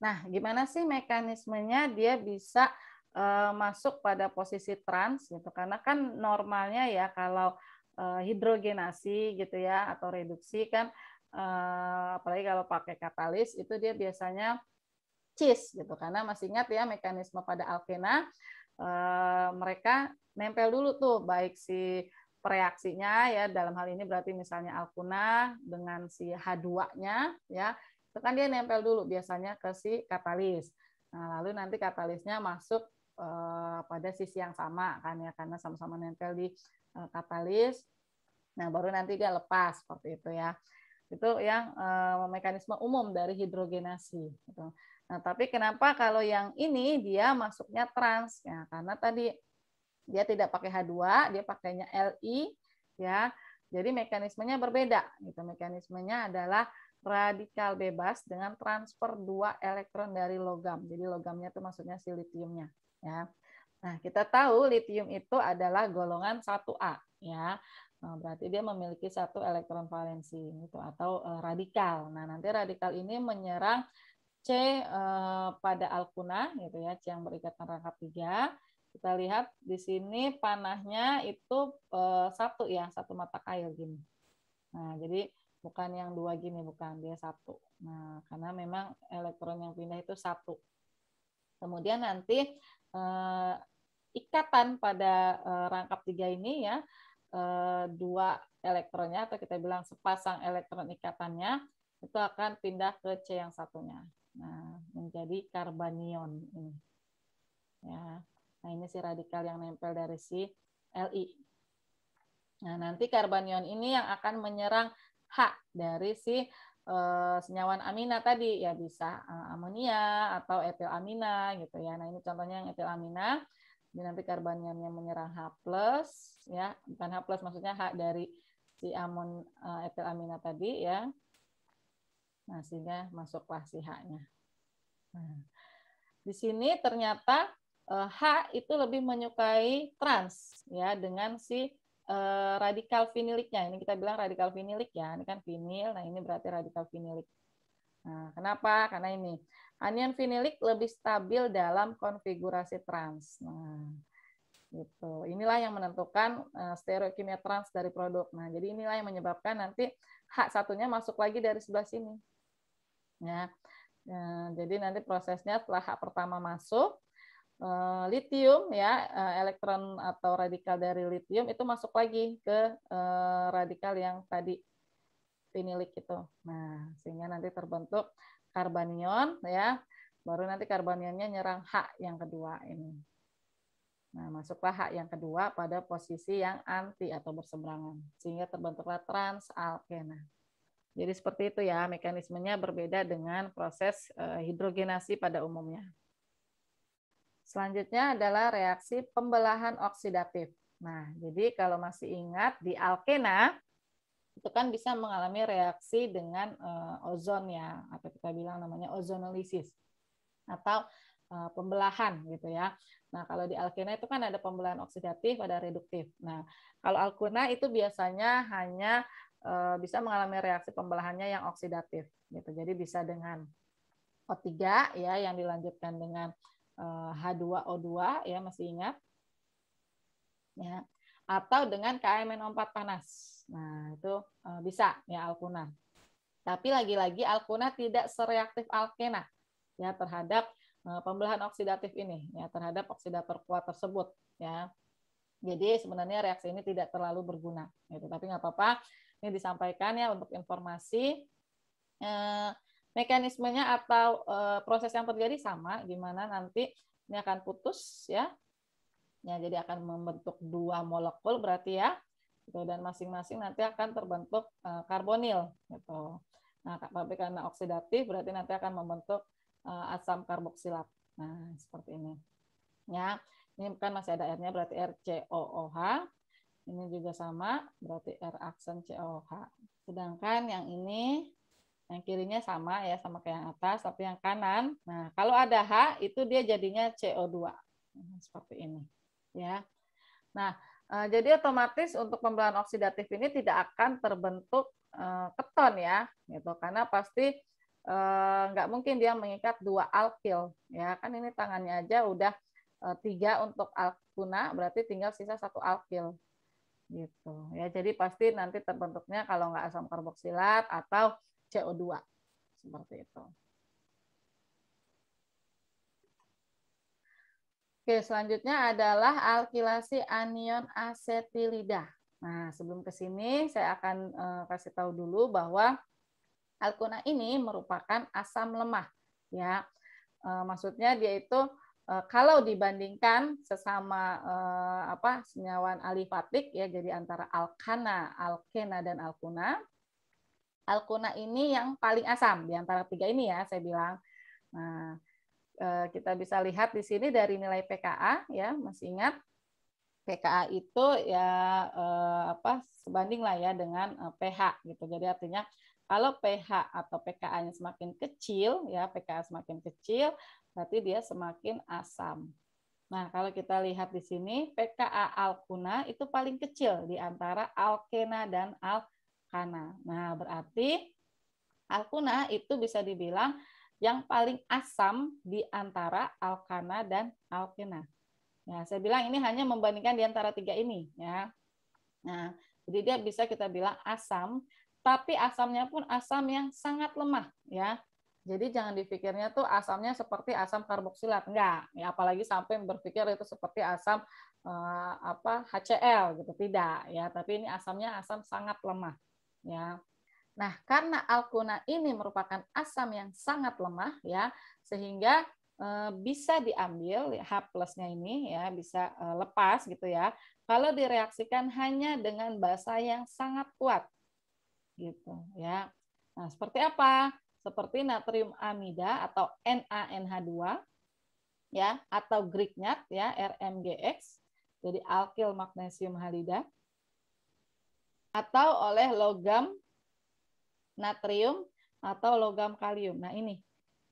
A: Nah, gimana sih mekanismenya dia bisa eh, masuk pada posisi trans gitu? Karena kan normalnya ya kalau hidrogenasi gitu ya atau reduksi kan Eh, apalagi kalau pakai katalis itu dia biasanya cis gitu karena masih ingat ya mekanisme pada alkena eh, mereka nempel dulu tuh baik si reaksinya ya dalam hal ini berarti misalnya alkuna dengan si H2-nya ya itu kan dia nempel dulu biasanya ke si katalis. Nah, lalu nanti katalisnya masuk eh, pada sisi yang sama kan ya karena sama-sama nempel di eh, katalis. Nah, baru nanti dia lepas seperti itu ya itu yang eh, mekanisme umum dari hidrogenasi. Gitu. Nah, tapi kenapa kalau yang ini dia masuknya trans? Ya, karena tadi dia tidak pakai H2, dia pakainya Li, ya. Jadi mekanismenya berbeda. Gitu. Mekanismenya adalah radikal bebas dengan transfer dua elektron dari logam. Jadi logamnya itu maksudnya si litiumnya, ya. Nah, kita tahu litium itu adalah golongan 1A, ya. Nah, berarti dia memiliki satu elektron valensi gitu atau uh, radikal. Nah, nanti radikal ini menyerang C uh, pada alkuna gitu ya, C yang berikatan rangkap tiga. Kita lihat di sini panahnya itu uh, satu ya, satu mata kail gini. Nah, jadi bukan yang dua gini, bukan dia satu. Nah, karena memang elektron yang pindah itu satu. Kemudian nanti ikatan pada rangkap tiga ini ya Eh, dua elektronnya atau kita bilang sepasang elektron ikatannya itu akan pindah ke C yang satunya. Nah, menjadi karbanion ini. Ya. Nah, ini si radikal yang nempel dari si Li. Nah, nanti karbanion ini yang akan menyerang H dari si senyawa eh, senyawan amina tadi ya bisa eh, amonia atau etilamina gitu ya. Nah, ini contohnya yang etilamina. amina dinamik karbaniannya menyerang H+, ya, bukan H+, maksudnya H dari si amon uh, eh, amina tadi ya. Nah, sehingga masuklah si H-nya. Nah, di sini ternyata eh, H itu lebih menyukai trans ya dengan si uh, radikal viniliknya. Ini kita bilang radikal vinilik ya. Ini kan vinil, nah ini berarti radikal vinilik. Nah, kenapa? Karena ini Anion vinilik lebih stabil dalam konfigurasi trans. Nah, gitu. Inilah yang menentukan eh, stereokimia trans dari produk. Nah, jadi inilah yang menyebabkan nanti hak satunya masuk lagi dari sebelah sini. Ya. Nah, jadi nanti prosesnya setelah hak pertama masuk, uh, litium ya, elektron atau radikal dari litium itu masuk lagi ke radikal yang tadi vinilik itu. Nah, sehingga nanti terbentuk karbanion ya baru nanti karbanionnya nyerang hak yang kedua ini. Nah, masuklah hak yang kedua pada posisi yang anti atau berseberangan, sehingga terbentuklah transalkena. Jadi seperti itu ya, mekanismenya berbeda dengan proses eh, hidrogenasi pada umumnya. Selanjutnya adalah reaksi pembelahan oksidatif. Nah, jadi kalau masih ingat di alkena, itu kan bisa mengalami reaksi dengan uh, ozon ya atau kita bilang namanya ozonolisis atau uh, pembelahan gitu ya. Nah, kalau di alkena itu kan ada pembelahan oksidatif, ada reduktif. Nah, kalau alkuna itu biasanya hanya uh, bisa mengalami reaksi pembelahannya yang oksidatif gitu. Jadi bisa dengan O3 ya yang dilanjutkan dengan H2O2 ya masih ingat ya atau dengan KMN4 panas. Nah, itu eh, bisa ya alkuna. Tapi lagi-lagi alkuna tidak sereaktif alkena ya terhadap eh, pembelahan oksidatif ini ya terhadap oksidator kuat tersebut ya. Jadi sebenarnya reaksi ini tidak terlalu berguna gitu. Tapi nggak apa-apa. Ini disampaikan ya untuk informasi eh, mekanismenya atau eh, proses yang terjadi sama gimana nanti ini akan putus ya Ya, jadi akan membentuk dua molekul berarti ya. Gitu, dan masing-masing nanti akan terbentuk uh, karbonil gitu. Nah, tapi karena oksidatif berarti nanti akan membentuk uh, asam karboksilat. Nah, seperti ini. Ya, ini kan masih ada R-nya berarti RCOOH. Ini juga sama, berarti R aksen COOH. Sedangkan yang ini yang kirinya sama ya sama kayak yang atas tapi yang kanan nah kalau ada H itu dia jadinya CO2 nah, seperti ini ya. Nah, eh, jadi otomatis untuk pembelahan oksidatif ini tidak akan terbentuk eh, keton ya, gitu. Karena pasti eh, nggak mungkin dia mengikat dua alkil, ya kan ini tangannya aja udah tiga untuk alkuna, berarti tinggal sisa satu alkil, gitu. Ya jadi pasti nanti terbentuknya kalau nggak asam karboksilat atau CO2 seperti itu. Oke, selanjutnya adalah alkilasi anion asetilida. Nah, sebelum ke sini saya akan uh, kasih tahu dulu bahwa alkuna ini merupakan asam lemah, ya. Uh, maksudnya dia itu uh, kalau dibandingkan sesama apa senyawan alifatik ya, jadi antara alkana, alkena dan alkuna, alkuna ini yang paling asam di antara tiga ini ya, saya bilang. Nah, Eh, kita bisa lihat di sini dari nilai PKA ya masih ingat PKA itu ya eh, apa sebanding lah ya dengan pH eh, gitu. Jadi artinya kalau pH atau PKA-nya semakin kecil ya PKA semakin kecil berarti dia semakin asam. Nah, kalau kita lihat di sini PKA alkuna itu paling kecil di antara alkena dan alkana. Nah, berarti alkuna itu bisa dibilang yang paling asam di antara alkana dan alkena. ya saya bilang ini hanya membandingkan di antara tiga ini, ya. Nah, jadi dia bisa kita bilang asam, tapi asamnya pun asam yang sangat lemah, ya. Jadi jangan dipikirnya tuh asamnya seperti asam karboksilat, enggak. Ya, apalagi sampai berpikir itu seperti asam eh, apa HCl gitu, tidak, ya. Tapi ini asamnya asam sangat lemah, ya. Nah, karena alkuna ini merupakan asam yang sangat lemah ya, sehingga e, bisa diambil ya, H plusnya ini ya, bisa e, lepas gitu ya. Kalau direaksikan hanya dengan basa yang sangat kuat. Gitu ya. Nah, seperti apa? Seperti natrium amida atau NaNH2 ya atau greeknya ya RMGX. Jadi alkil magnesium halida atau oleh logam natrium atau logam kalium. Nah, ini.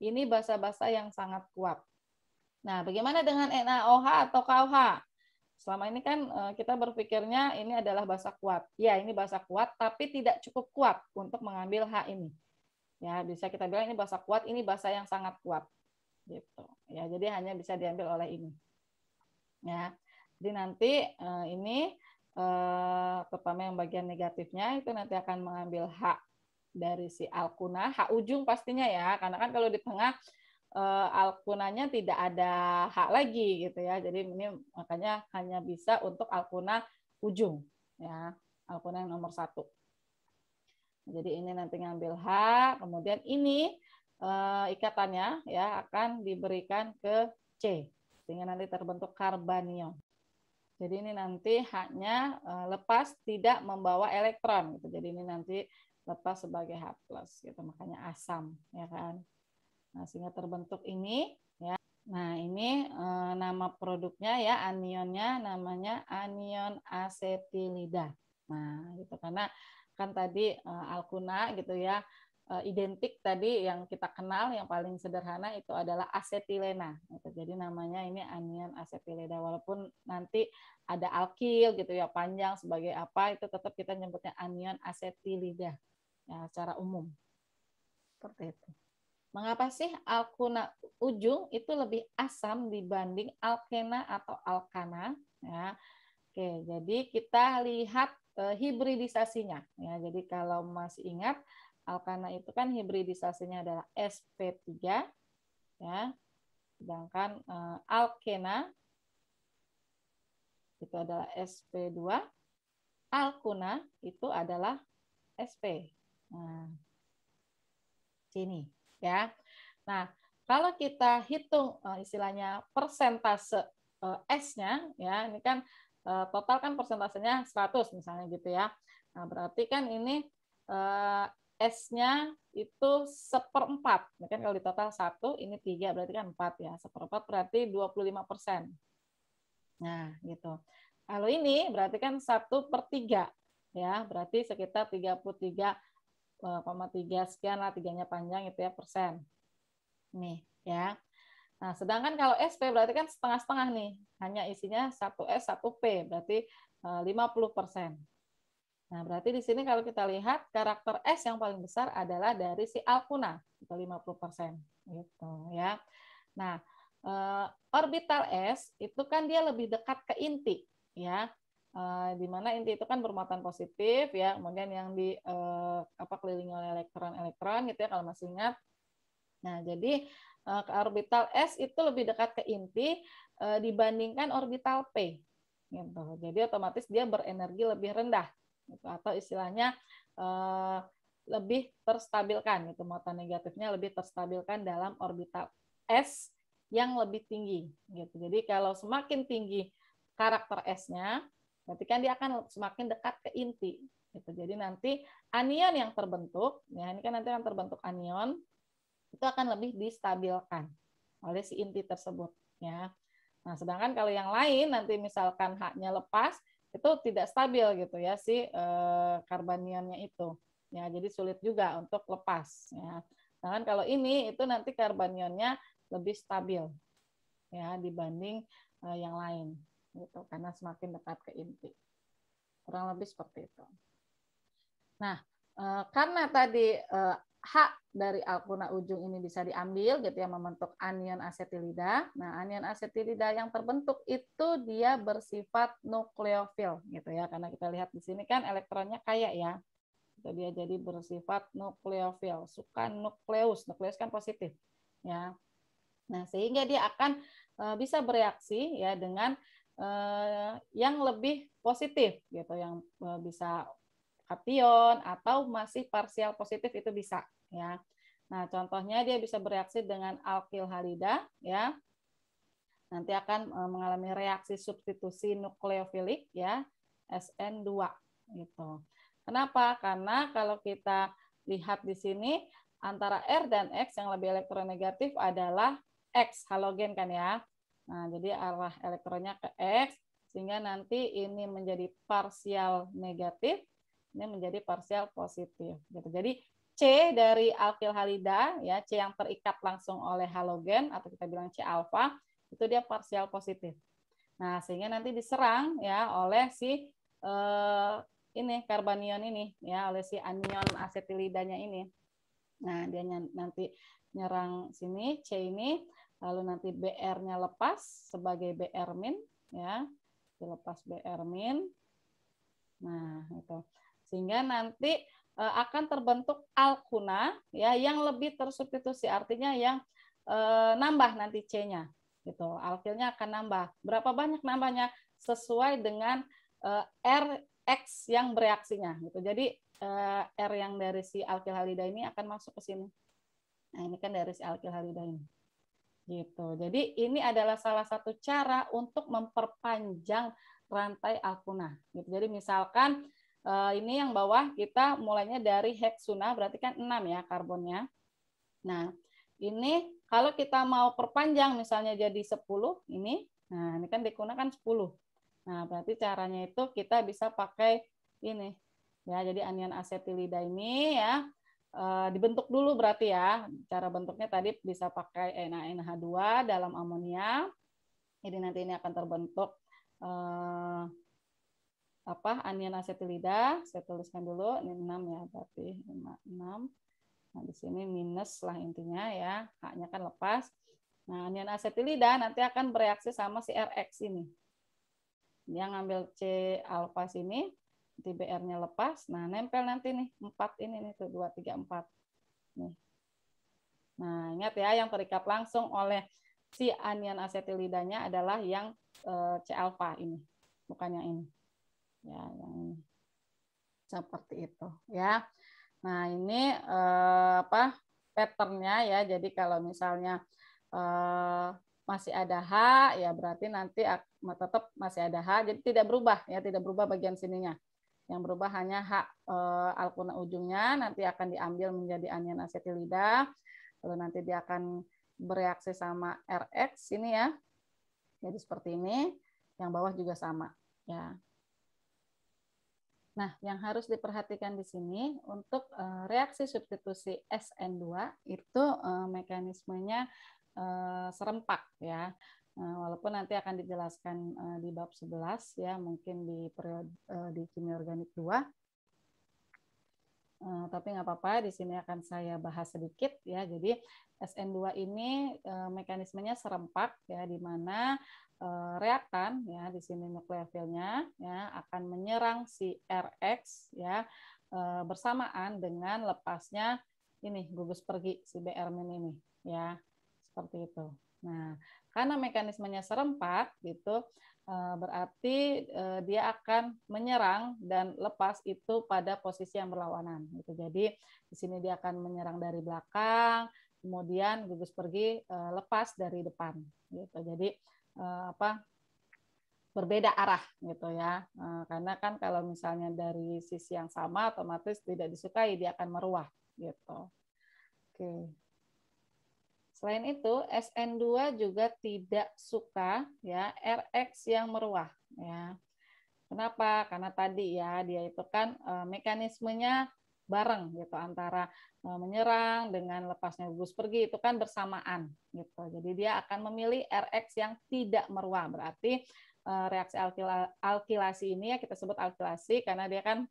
A: Ini basa-basa yang sangat kuat. Nah, bagaimana dengan NaOH atau KOH? Selama ini kan eh, kita berpikirnya ini adalah basa kuat. Ya, ini basa kuat, tapi tidak cukup kuat untuk mengambil H ini. Ya, bisa kita bilang ini basa kuat, ini basa yang sangat kuat. Gitu. Ya, jadi hanya bisa diambil oleh ini. Ya. Jadi nanti eh, ini eh, terutama yang bagian negatifnya itu nanti akan mengambil H dari si alkuna h ujung pastinya ya karena kan kalau di tengah uh, alkunanya tidak ada hak lagi gitu ya. Jadi ini makanya hanya bisa untuk alkuna ujung ya, alkuna yang nomor satu. Jadi ini nanti ngambil hak, kemudian ini eh, ikatannya ya akan diberikan ke C sehingga nanti terbentuk karbanion. Jadi ini nanti haknya eh, lepas tidak membawa elektron gitu. Jadi ini nanti lepas sebagai H plus gitu makanya asam ya kan nah sehingga terbentuk ini ya nah ini e, nama produknya ya anionnya namanya anion asetilida nah gitu karena kan tadi e, alkuna gitu ya e, identik tadi yang kita kenal yang paling sederhana itu adalah asetilena gitu. jadi namanya ini anion asetilida walaupun nanti ada alkil gitu ya panjang sebagai apa itu tetap kita nyebutnya anion asetilida ya, secara umum. Seperti itu. Mengapa sih alkuna ujung itu lebih asam dibanding alkena atau alkana? Ya. Oke, jadi kita lihat e, hibridisasinya. Ya, jadi kalau masih ingat, alkana itu kan hibridisasinya adalah sp3, ya. Sedangkan e, alkena itu adalah sp2, alkuna itu adalah sp. Nah, sini ya. Nah, kalau kita hitung eh, istilahnya persentase eh, S-nya ya, ini kan eh, total kan persentasenya 100 misalnya gitu ya. Nah, berarti kan ini S-nya itu seperempat. ini Kan ya. kalau di total satu, ini tiga, berarti kan empat ya. Seperempat berarti 25 persen. Nah, gitu. Kalau ini berarti kan satu per tiga. Ya, berarti sekitar 33 tiga eh, sekian lah tiganya panjang itu ya persen. Nih ya. Nah, sedangkan kalau SP berarti kan setengah-setengah nih. Hanya isinya 1S, 1P, berarti 50 eh, persen. Nah, berarti di sini kalau kita lihat karakter S yang paling besar adalah dari si alkuna, itu 50%. Gitu ya. Nah, eh, orbital S itu kan dia lebih dekat ke inti, ya dimana eh, di mana inti itu kan bermuatan positif ya kemudian yang di uh, apa keliling oleh elektron-elektron gitu ya kalau masih ingat nah jadi uh, orbital s itu lebih dekat ke inti uh, dibandingkan orbital p gitu jadi otomatis dia berenergi lebih rendah gitu. atau istilahnya uh, lebih terstabilkan itu muatan negatifnya lebih terstabilkan dalam orbital s yang lebih tinggi gitu jadi kalau semakin tinggi karakter s-nya Berarti kan dia akan semakin dekat ke inti. Gitu. Jadi nanti anion yang terbentuk, ya ini kan nanti akan terbentuk anion, itu akan lebih distabilkan oleh si inti tersebut. Ya. Nah, sedangkan kalau yang lain nanti misalkan haknya lepas, itu tidak stabil gitu ya si e, itu. Ya, jadi sulit juga untuk lepas. Ya. Sedangkan kalau ini itu nanti karbonionnya lebih stabil ya dibanding e, yang lain gitu karena semakin dekat ke inti kurang lebih seperti itu nah eh, karena tadi eh, hak dari alkuna ujung ini bisa diambil gitu ya membentuk anion asetilida. Nah, anion asetilida yang terbentuk itu dia bersifat nukleofil gitu ya karena kita lihat di sini kan elektronnya kaya ya. jadi gitu, dia jadi bersifat nukleofil, suka nukleus. Nukleus kan positif ya. Nah, sehingga dia akan eh, bisa bereaksi ya dengan uh, yang lebih positif gitu yang uh, bisa kation atau masih parsial positif itu bisa ya. Nah, contohnya dia bisa bereaksi dengan alkil halida ya. Nanti akan uh, mengalami reaksi substitusi nukleofilik ya SN2 gitu. Kenapa? Karena kalau kita lihat di sini antara R dan X yang lebih elektronegatif adalah X halogen kan ya. Nah, jadi arah elektronnya ke X, sehingga nanti ini menjadi parsial negatif, ini menjadi parsial positif. Gitu. Jadi C dari alkil halida, ya C yang terikat langsung oleh halogen, atau kita bilang C alfa, itu dia parsial positif. Nah, sehingga nanti diserang ya oleh si eh, ini karbanion ini ya oleh si anion asetilidanya ini. Nah, dia nanti nyerang sini C ini lalu nanti BR-nya lepas sebagai BR min ya dilepas BR min nah itu sehingga nanti eh, akan terbentuk alkuna ya yang lebih tersubstitusi artinya yang e, nambah nanti C-nya gitu alkilnya akan nambah berapa banyak nambahnya sesuai dengan e, eh, Rx yang bereaksinya gitu jadi e, R yang dari si alkil halida ini akan masuk ke sini nah ini kan dari si alkil halida ini Gitu. Jadi ini adalah salah satu cara untuk memperpanjang rantai alkuna. Gitu. Jadi misalkan eh, ini yang bawah kita mulainya dari heksuna berarti kan enam ya karbonnya. Nah, ini kalau kita mau perpanjang misalnya jadi 10 ini. Nah, ini kan digunakan sepuluh Nah, berarti caranya itu kita bisa pakai ini ya jadi anion asetilida ini ya Eh, dibentuk dulu berarti ya. Cara bentuknya tadi bisa pakai NaNH2 dalam amonia. Jadi nanti ini akan terbentuk eh, apa anion asetilida. Saya tuliskan dulu ini 6 ya berarti 5, 6. Nah, di sini minus lah intinya ya. h kan lepas. Nah, anion asetilida nanti akan bereaksi sama si Rx ini. Dia ngambil C alfa sini, TBR-nya lepas. Nah, nempel nanti nih empat ini nih tuh dua tiga empat nih. Nah, ingat ya yang terikat langsung oleh si anion asetilidanya adalah yang eh, C alpha ini, bukan yang ini. Ya, yang ini. Seperti itu ya. Nah, ini eh, apa? patternnya ya. Jadi kalau misalnya eh, masih ada H, ya berarti nanti tetap masih ada H, jadi tidak berubah ya, tidak berubah bagian sininya yang berubah hanya hak e, eh, alkuna ujungnya nanti akan diambil menjadi anion asetilida lalu nanti dia akan bereaksi sama Rx ini ya jadi seperti ini yang bawah juga sama ya Nah, yang harus diperhatikan di sini untuk uh, reaksi substitusi SN2 itu uh, mekanismenya uh, serempak ya. Eh, walaupun nanti akan dijelaskan eh, di bab 11 ya mungkin di periode eh, di kimia organik 2 tapi nggak apa-apa di sini akan saya bahas sedikit ya jadi SN2 ini mekanismenya serempak ya di mana reaktan ya di sini nukleofilnya ya akan menyerang si Rx ya bersamaan dengan lepasnya ini gugus pergi si Br- ini ya seperti itu. Nah, karena mekanismenya serempak gitu, eh, berarti eh, dia akan menyerang dan lepas itu pada posisi yang berlawanan gitu. Jadi di sini dia akan menyerang dari belakang, kemudian gugus pergi eh, lepas dari depan gitu. Jadi apa berbeda arah gitu ya. Karena kan kalau misalnya dari sisi yang sama otomatis tidak disukai dia akan meruah gitu. Oke. Okay. Selain itu, SN2 juga tidak suka ya RX yang meruah ya. Kenapa? Karena tadi ya dia itu kan e, mekanismenya bareng gitu antara e, menyerang dengan lepasnya gugus pergi itu kan bersamaan gitu. Jadi dia akan memilih RX yang tidak meruah. Berarti e, reaksi alkila, alkilasi ini ya kita sebut alkilasi karena dia kan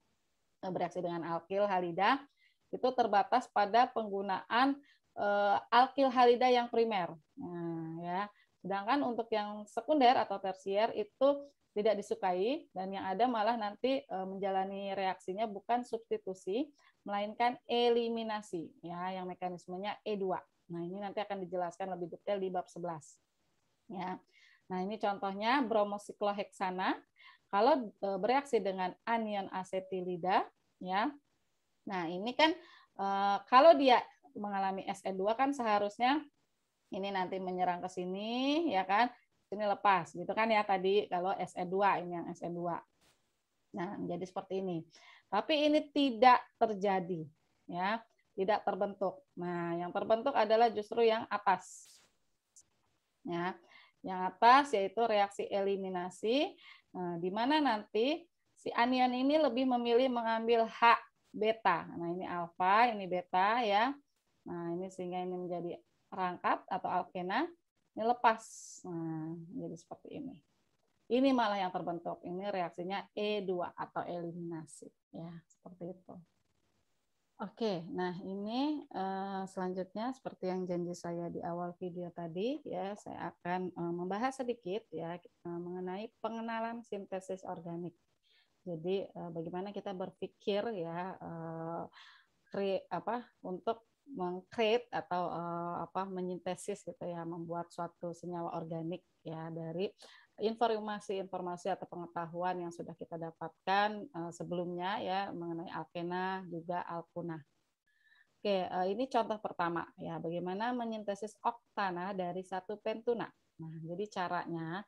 A: bereaksi dengan alkil halida itu terbatas pada penggunaan uh, alkil halida yang primer. Nah, ya. Sedangkan untuk yang sekunder atau tersier itu tidak disukai dan yang ada malah nanti uh, menjalani reaksinya bukan substitusi melainkan eliminasi ya yang mekanismenya E2. Nah, ini nanti akan dijelaskan lebih detail di bab 11. Ya. Nah, ini contohnya bromosikloheksana kalau e, bereaksi dengan anion asetilida ya. Nah, ini kan e, kalau dia mengalami SE2 kan seharusnya ini nanti menyerang ke sini ya kan sini lepas gitu kan ya tadi kalau SE2 ini yang SE2 nah jadi seperti ini tapi ini tidak terjadi ya tidak terbentuk nah yang terbentuk adalah justru yang atas ya yang atas yaitu reaksi eliminasi nah, di mana nanti si anion ini lebih memilih mengambil H beta. Nah, ini alfa, ini beta ya. Nah, ini sehingga ini menjadi rangkap atau alkena, ini lepas. Nah, jadi seperti ini. Ini malah yang terbentuk. Ini reaksinya E2 atau eliminasi. Ya, seperti itu. Oke, nah ini eh, selanjutnya seperti yang janji saya di awal video tadi ya, saya akan eh, membahas sedikit ya mengenai pengenalan sintesis organik. Jadi eh, bagaimana kita berpikir ya uh, kre, apa untuk mengcreate atau uh, apa menyintesis gitu ya membuat suatu senyawa organik ya dari informasi-informasi atau pengetahuan yang sudah kita dapatkan uh, sebelumnya ya mengenai alkena juga alkuna. Oke, uh, ini contoh pertama ya bagaimana menyintesis oktana dari satu pentuna. Nah, jadi caranya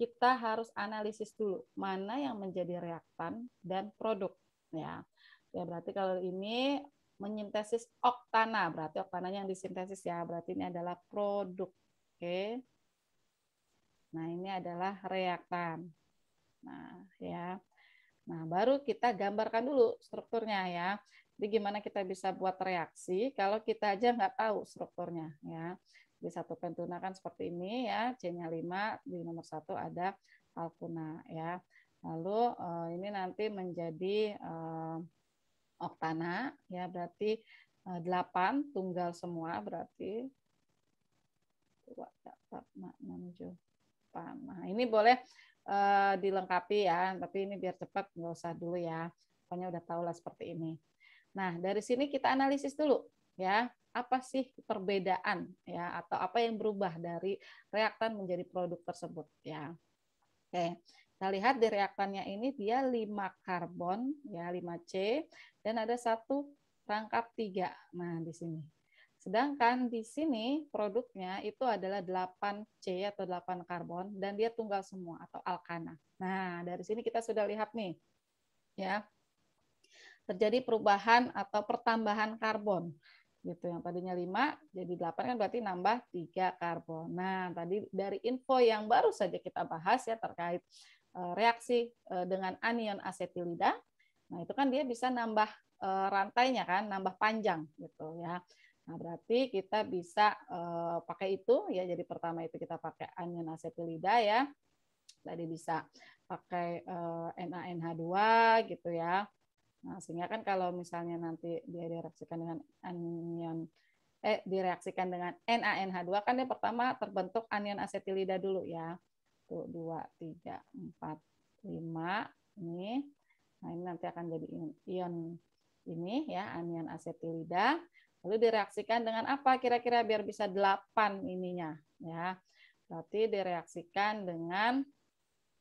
A: kita harus analisis dulu mana yang menjadi reaktan dan produk ya. Ya berarti kalau ini menyintesis oktana. Berarti oktananya yang disintesis ya. Berarti ini adalah produk. Oke. Nah, ini adalah reaktan. Nah, ya. Nah, baru kita gambarkan dulu strukturnya ya. Jadi gimana kita bisa buat reaksi kalau kita aja nggak tahu strukturnya ya. Di satu pentuna kan seperti ini ya, C-nya 5, di nomor satu ada alkuna ya. Lalu eh, ini nanti menjadi eh, oktana oh, ya berarti 8 eh, tunggal semua berarti Nah, ini boleh uh, dilengkapi ya, tapi ini biar cepat nggak usah dulu ya. Pokoknya udah tahu lah seperti ini. Nah, dari sini kita analisis dulu ya. Apa sih perbedaan ya atau apa yang berubah dari reaktan menjadi produk tersebut ya. Oke kita lihat di reaktannya ini dia 5 karbon, ya 5C, dan ada satu rangkap 3. Nah, di sini. Sedangkan di sini produknya itu adalah 8C atau 8 karbon dan dia tunggal semua atau alkana. Nah, dari sini kita sudah lihat nih. Ya. Terjadi perubahan atau pertambahan karbon. Gitu yang tadinya 5 jadi 8 kan berarti nambah 3 karbon. Nah, tadi dari info yang baru saja kita bahas ya terkait Eh, reaksi eh, dengan anion asetilida. Nah, itu kan dia bisa nambah eh, rantainya kan, nambah panjang gitu ya. Nah, berarti kita bisa pakai itu ya. Jadi pertama itu kita pakai anion asetilida ya. Tadi bisa pakai NaNH2 gitu ya. Nah, sehingga kan kalau misalnya nanti dia direaksikan dengan anion eh direaksikan dengan NaNH2 kan yang pertama terbentuk anion asetilida dulu ya. Satu, dua, tiga, empat, lima. Ini. Nah, ini nanti akan jadi ion ini ya, anion asetilida. Lalu direaksikan dengan apa kira-kira biar bisa delapan ininya ya. Berarti direaksikan dengan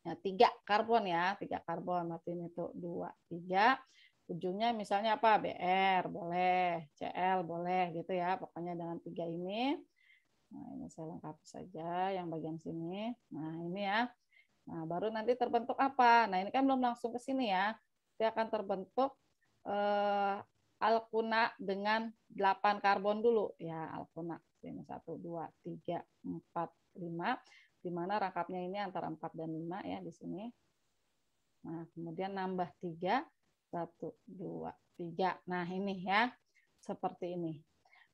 A: ya, tiga karbon ya, tiga karbon. Berarti ini tuh dua, tiga. Ujungnya misalnya apa? BR boleh, CL boleh gitu ya. Pokoknya dengan tiga ini Nah, ini saya lengkapi saja yang bagian sini. Nah, ini ya. Nah, baru nanti terbentuk apa? Nah, ini kan belum langsung ke sini ya. Dia akan terbentuk eh, alkuna dengan 8 karbon dulu. Ya, alkuna. Ini 1, 2, 3, 4, 5. Di mana rangkapnya ini antara 4 dan 5 ya di sini. Nah, kemudian nambah 3. 1, 2, 3. Nah, ini ya. Seperti ini.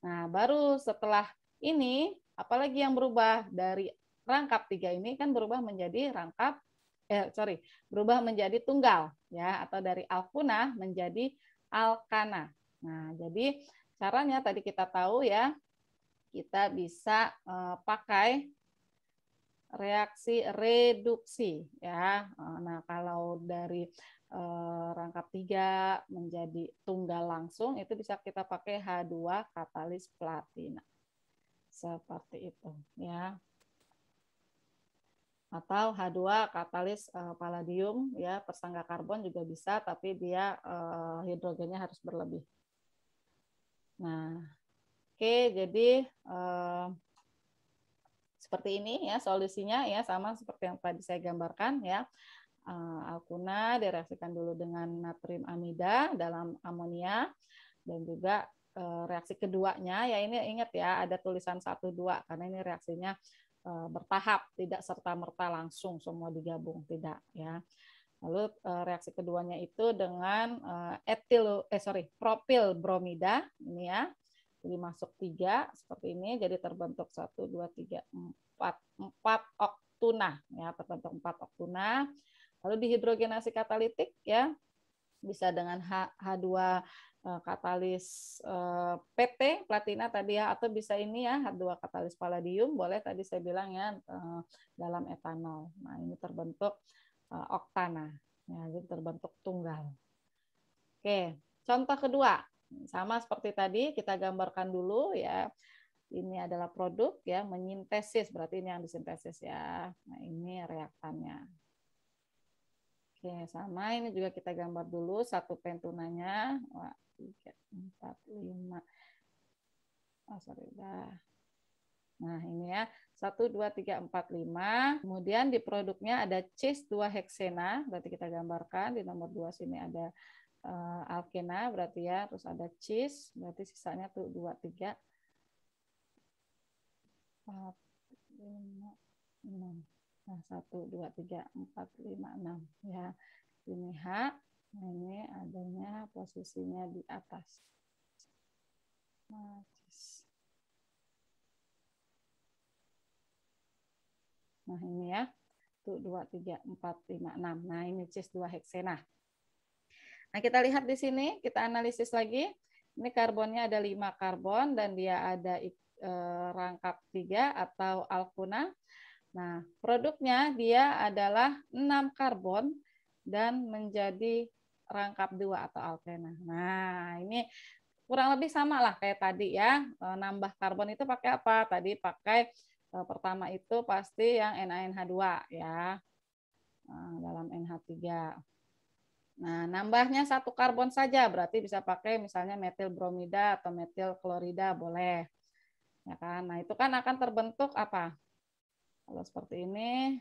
A: Nah, baru setelah ini Apalagi yang berubah dari rangkap tiga ini kan berubah menjadi rangkap eh sorry berubah menjadi tunggal ya atau dari alkuna menjadi alkana. Nah jadi caranya tadi kita tahu ya kita bisa uh, pakai reaksi reduksi ya. Eh, nah kalau dari uh, rangkap tiga menjadi tunggal langsung itu bisa kita pakai H2 katalis platina seperti itu ya atau H2 katalis uh, palladium ya persangga karbon juga bisa tapi dia uh, hidrogennya harus berlebih. Nah, oke okay, jadi uh, seperti ini ya solusinya ya sama seperti yang tadi saya gambarkan ya. Uh, alkuna direaksikan dulu dengan natrium amida dalam amonia dan juga Eh, reaksi keduanya ya ini ingat ya ada tulisan satu dua karena ini reaksinya eh, bertahap tidak serta merta langsung semua digabung tidak ya lalu eh, reaksi keduanya itu dengan etil eh sorry propil bromida ini ya jadi masuk tiga seperti ini jadi terbentuk satu dua tiga empat empat oktuna ya terbentuk empat oktuna lalu dihidrogenasi katalitik ya bisa dengan H, H2 Eh, katalis eh, PT platina tadi ya atau bisa ini ya H2 katalis palladium boleh tadi saya bilang ya eh, dalam etanol. Nah, ini terbentuk oktana. Ya, jadi terbentuk tunggal. Oke, contoh kedua. Sama seperti tadi kita gambarkan dulu ya. Ini adalah produk ya menyintesis berarti ini yang disintesis ya. Nah, ini reaktannya. Oke, sama ini juga kita gambar dulu satu pentunanya. Wah, tiga empat lima oh sorry udah Nah, ini ya. satu dua tiga empat lima Kemudian di produknya ada cis dua heksena. Berarti kita gambarkan. Di nomor dua sini ada uh, alkena. Berarti ya. Terus ada cis Berarti sisanya tuh dua tiga empat lima enam Nah, satu dua tiga empat lima enam Ya. Ini H ini adanya posisinya di atas. Matis. Nah, ini ya. Tuh 2 3 4 5 6. Nah, ini cis 2 heksena. Nah, nah, kita lihat di sini, kita analisis lagi. Ini karbonnya ada 5 karbon dan dia ada eh, rangkap 3 atau alkuna. Nah, produknya dia adalah 6 karbon dan menjadi rangkap dua atau alkena. Nah, ini kurang lebih sama lah kayak tadi ya. Eh, nambah karbon itu pakai apa? Tadi pakai eh, pertama itu pasti yang NaNH2 ya. Eh, dalam NH3. Nah, nambahnya satu karbon saja berarti bisa pakai misalnya metil bromida atau metil klorida boleh. Ya kan? Nah, itu kan akan terbentuk apa? Kalau seperti ini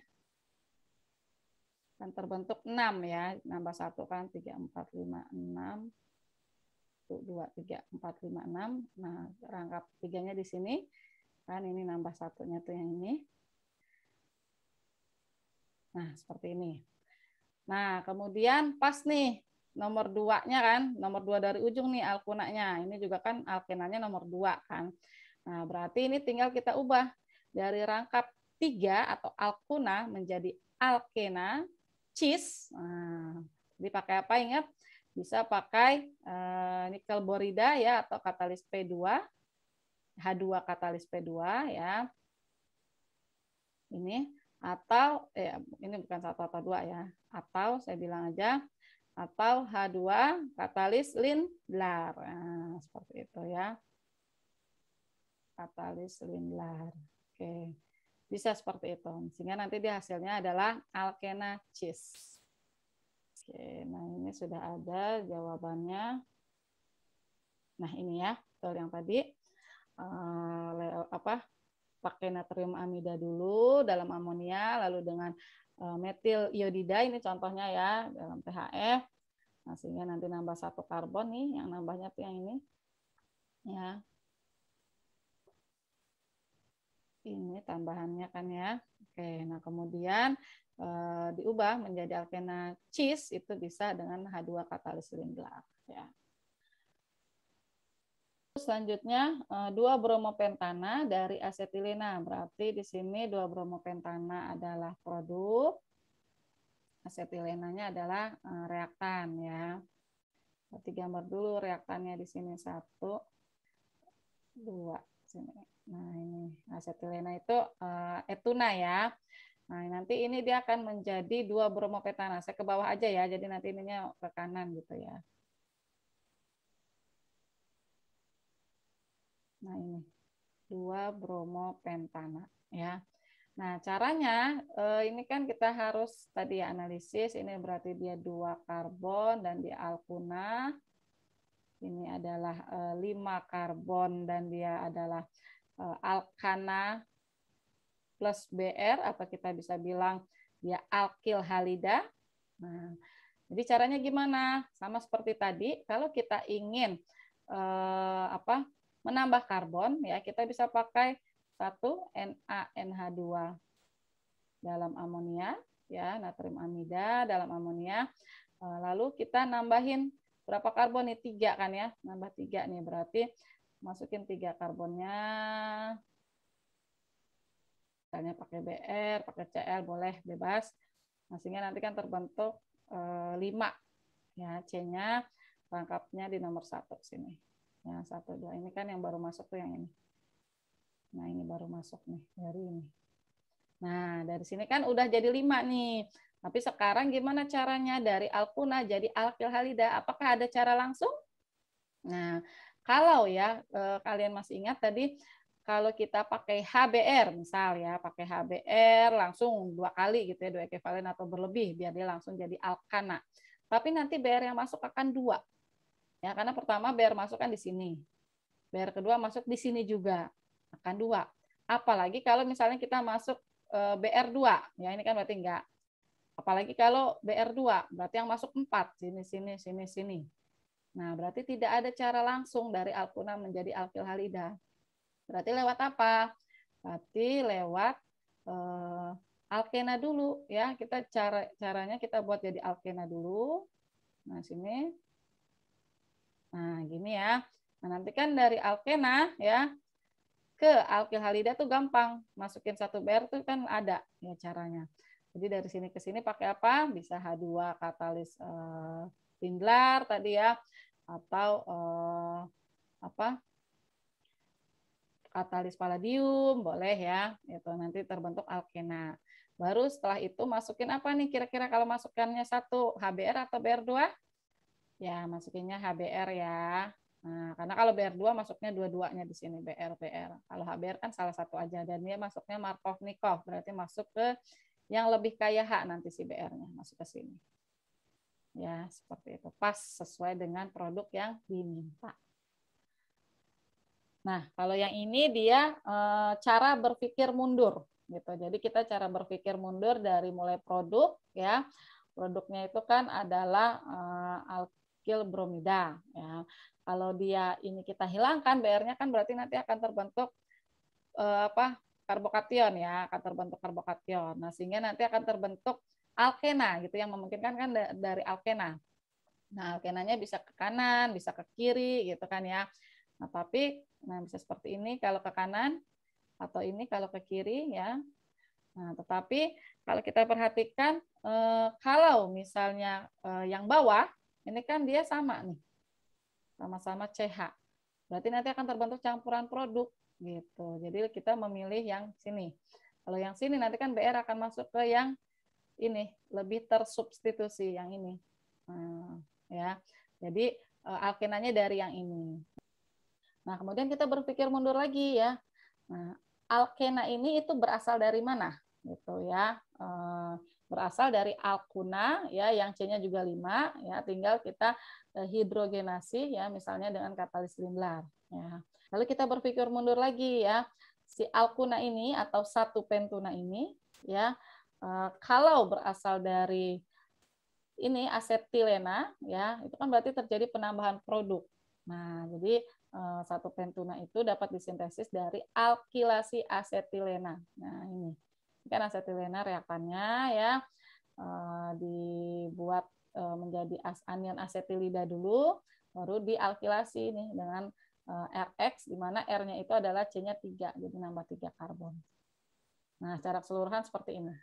A: dan terbentuk 6 ya nambah 1 kan 3 4 5 6 1 2 3 4 5 6 nah rangkap 3-nya di sini kan ini nambah satunya tuh yang ini nah seperti ini nah kemudian pas nih nomor 2-nya kan nomor 2 dari ujung nih alkunanya ini juga kan alkenanya nomor 2 kan nah berarti ini tinggal kita ubah dari rangkap 3 atau alkuna menjadi alkena cheese. Nah, jadi pakai apa ingat? Bisa pakai uh, nikel borida ya atau katalis P2. H2 katalis P2 ya. Ini atau ya ini bukan satu atau dua ya. Atau saya bilang aja atau H2 katalis Lindlar. Nah, seperti itu ya. Katalis Lindlar. Oke. Okay. Bisa seperti itu. Sehingga nanti dia hasilnya adalah alkena cheese. Oke, nah ini sudah ada jawabannya. Nah ini ya, betul yang tadi. Uh, apa pakai natrium amida dulu dalam amonia lalu dengan uh, eh, metil iodida ini contohnya ya dalam THF nah, sehingga nanti nambah satu karbon nih yang nambahnya tuh yang ini ya ini tambahannya kan ya. Oke, nah kemudian e, diubah menjadi alkena cheese itu bisa dengan H2 katalis lindlar ya. Selanjutnya eh, dua bromopentana dari asetilena. Berarti di sini dua bromopentana adalah produk, asetilenanya adalah eh, reaktan ya. Berarti gambar dulu reaktannya di sini satu, dua sini. Nah, ini asetilena itu uh, etuna ya. Nah, nanti ini dia akan menjadi dua bromopetana. Saya ke bawah aja ya, jadi nanti ininya ke kanan gitu ya. Nah, ini dua bromopentana ya. Nah, caranya eh, ini kan kita harus tadi ya analisis, ini berarti dia dua karbon dan di alkuna ini adalah eh, lima karbon dan dia adalah Eh, alkana plus BR apa kita bisa bilang dia alkil halida. Nah, jadi caranya gimana? Sama seperti tadi, kalau kita ingin eh, apa? menambah karbon ya, kita bisa pakai satu NaNH2 dalam amonia ya, natrium amida dalam amonia. Eh, lalu kita nambahin berapa karbon nih? 3 kan ya. Nambah tiga nih berarti masukin tiga karbonnya misalnya pakai BR, pakai CL boleh bebas. masingnya nanti kan terbentuk eh, lima e, 5 ya C-nya rangkapnya di nomor satu sini. Ya, satu dua ini kan yang baru masuk tuh yang ini. Nah, ini baru masuk nih dari ini. Nah, dari sini kan udah jadi lima nih. Tapi sekarang gimana caranya dari alkuna jadi alkil halida? Apakah ada cara langsung? Nah, kalau ya eh, kalian masih ingat tadi kalau kita pakai HBR misal ya pakai HBR langsung dua kali gitu ya dua ekivalen atau berlebih biar dia langsung jadi alkana tapi nanti BR yang masuk akan dua ya karena pertama BR masuk kan di sini BR kedua masuk di sini juga akan dua apalagi kalau misalnya kita masuk eh, BR2 ya ini kan berarti enggak apalagi kalau BR2 berarti yang masuk empat sini sini sini sini Nah, berarti tidak ada cara langsung dari alkuna menjadi alkil halida. Berarti lewat apa? Berarti lewat eh, alkena dulu ya. Kita cara caranya kita buat jadi alkena dulu. Nah, sini. Nah, gini ya. Nah, nanti kan dari alkena ya ke alkil halida tuh gampang. Masukin satu BR tuh kan ada ya caranya. Jadi dari sini ke sini pakai apa? Bisa H2 katalis eh, Lindlar tadi ya atau eh, apa katalis palladium boleh ya itu nanti terbentuk alkena baru setelah itu masukin apa nih kira-kira kalau masukkannya satu HBr atau Br2 ya masukinnya HBr ya nah karena kalau Br2 masuknya dua-duanya di sini Br Br kalau HBr kan salah satu aja dan dia masuknya Markovnikov berarti masuk ke yang lebih kaya H nanti si Br-nya masuk ke sini ya seperti itu pas sesuai dengan produk yang diminta. Nah kalau yang ini dia eh, cara berpikir mundur gitu. Jadi kita cara berpikir mundur dari mulai produk ya produknya itu kan adalah eh, alkil bromida ya. Kalau dia ini kita hilangkan BR-nya kan berarti nanti akan terbentuk eh, apa karbokation ya akan terbentuk karbokation. Nah sehingga nanti akan terbentuk alkena gitu yang memungkinkan kan dari alkena. Nah, alkenanya bisa ke kanan, bisa ke kiri gitu kan ya. Nah, tapi nah bisa seperti ini kalau ke kanan atau ini kalau ke kiri ya. Nah, tetapi kalau kita perhatikan eh, kalau misalnya eh, yang bawah ini kan dia sama nih. Sama-sama CH. Berarti nanti akan terbentuk campuran produk gitu. Jadi kita memilih yang sini. Kalau yang sini nanti kan BR akan masuk ke yang ini lebih tersubstitusi yang ini nah, ya jadi eh, alkenanya dari yang ini nah kemudian kita berpikir mundur lagi ya nah, alkena ini itu berasal dari mana gitu ya eh, berasal dari alkuna ya yang C-nya juga 5 ya tinggal kita eh, hidrogenasi ya misalnya dengan katalis limblar ya. Lalu kita berpikir mundur lagi ya si alkuna ini atau satu pentuna ini ya Eh, kalau berasal dari ini asetilena ya, itu kan berarti terjadi penambahan produk. Nah, jadi eh, satu pentuna itu dapat disintesis dari alkilasi asetilena. Nah, ini. ini kan asetilena reaktannya ya eh, dibuat menjadi anion asetilida dulu, baru dialkilasi nih dengan RX, di mana R-nya itu adalah C-nya 3, jadi nambah 3 karbon. Nah, secara keseluruhan seperti ini.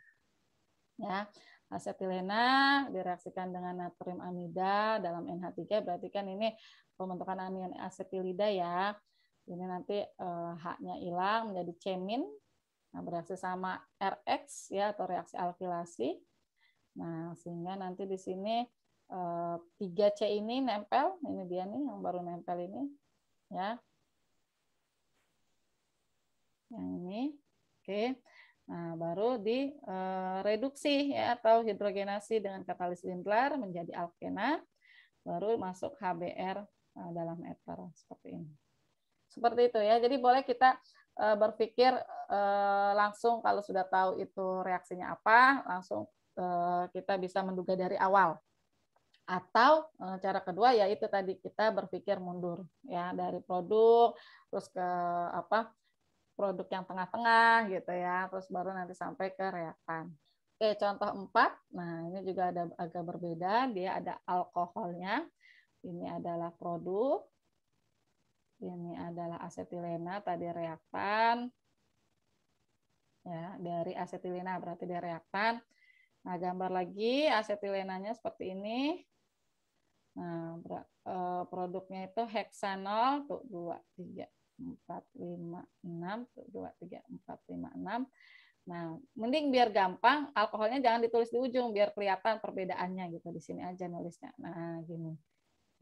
A: Ya, asetilena direaksikan dengan natrium amida dalam NH3 berarti kan ini pembentukan anion asetilida ya. Ini nanti eh, haknya hilang menjadi cemin. Nah, bereaksi sama RX ya atau reaksi alkilasi. Nah, sehingga nanti di sini eh, c ini nempel, ini dia nih yang baru nempel ini ya. Yang ini. Oke. Okay. Nah, baru direduksi eh, ya atau hidrogenasi dengan katalis Windlar menjadi alkena, baru masuk HBr eh, dalam eter seperti ini. Seperti itu ya. Jadi boleh kita eh, berpikir langsung kalau sudah tahu itu reaksinya apa, langsung kita bisa menduga dari awal. Atau cara kedua yaitu tadi kita berpikir mundur ya dari produk terus ke apa produk yang tengah-tengah gitu ya, terus baru nanti sampai ke reaktan. Oke, contoh empat. Nah, ini juga ada agak berbeda, dia ada alkoholnya. Ini adalah produk. Ini adalah asetilena tadi reaktan. Ya, dari asetilena berarti dia reaktan. Nah, gambar lagi asetilenanya seperti ini. Nah, eh, produknya itu heksanol tuh dua tiga empat lima enam dua tiga empat lima enam nah mending biar gampang alkoholnya jangan ditulis di ujung biar kelihatan perbedaannya gitu di sini aja nulisnya nah gini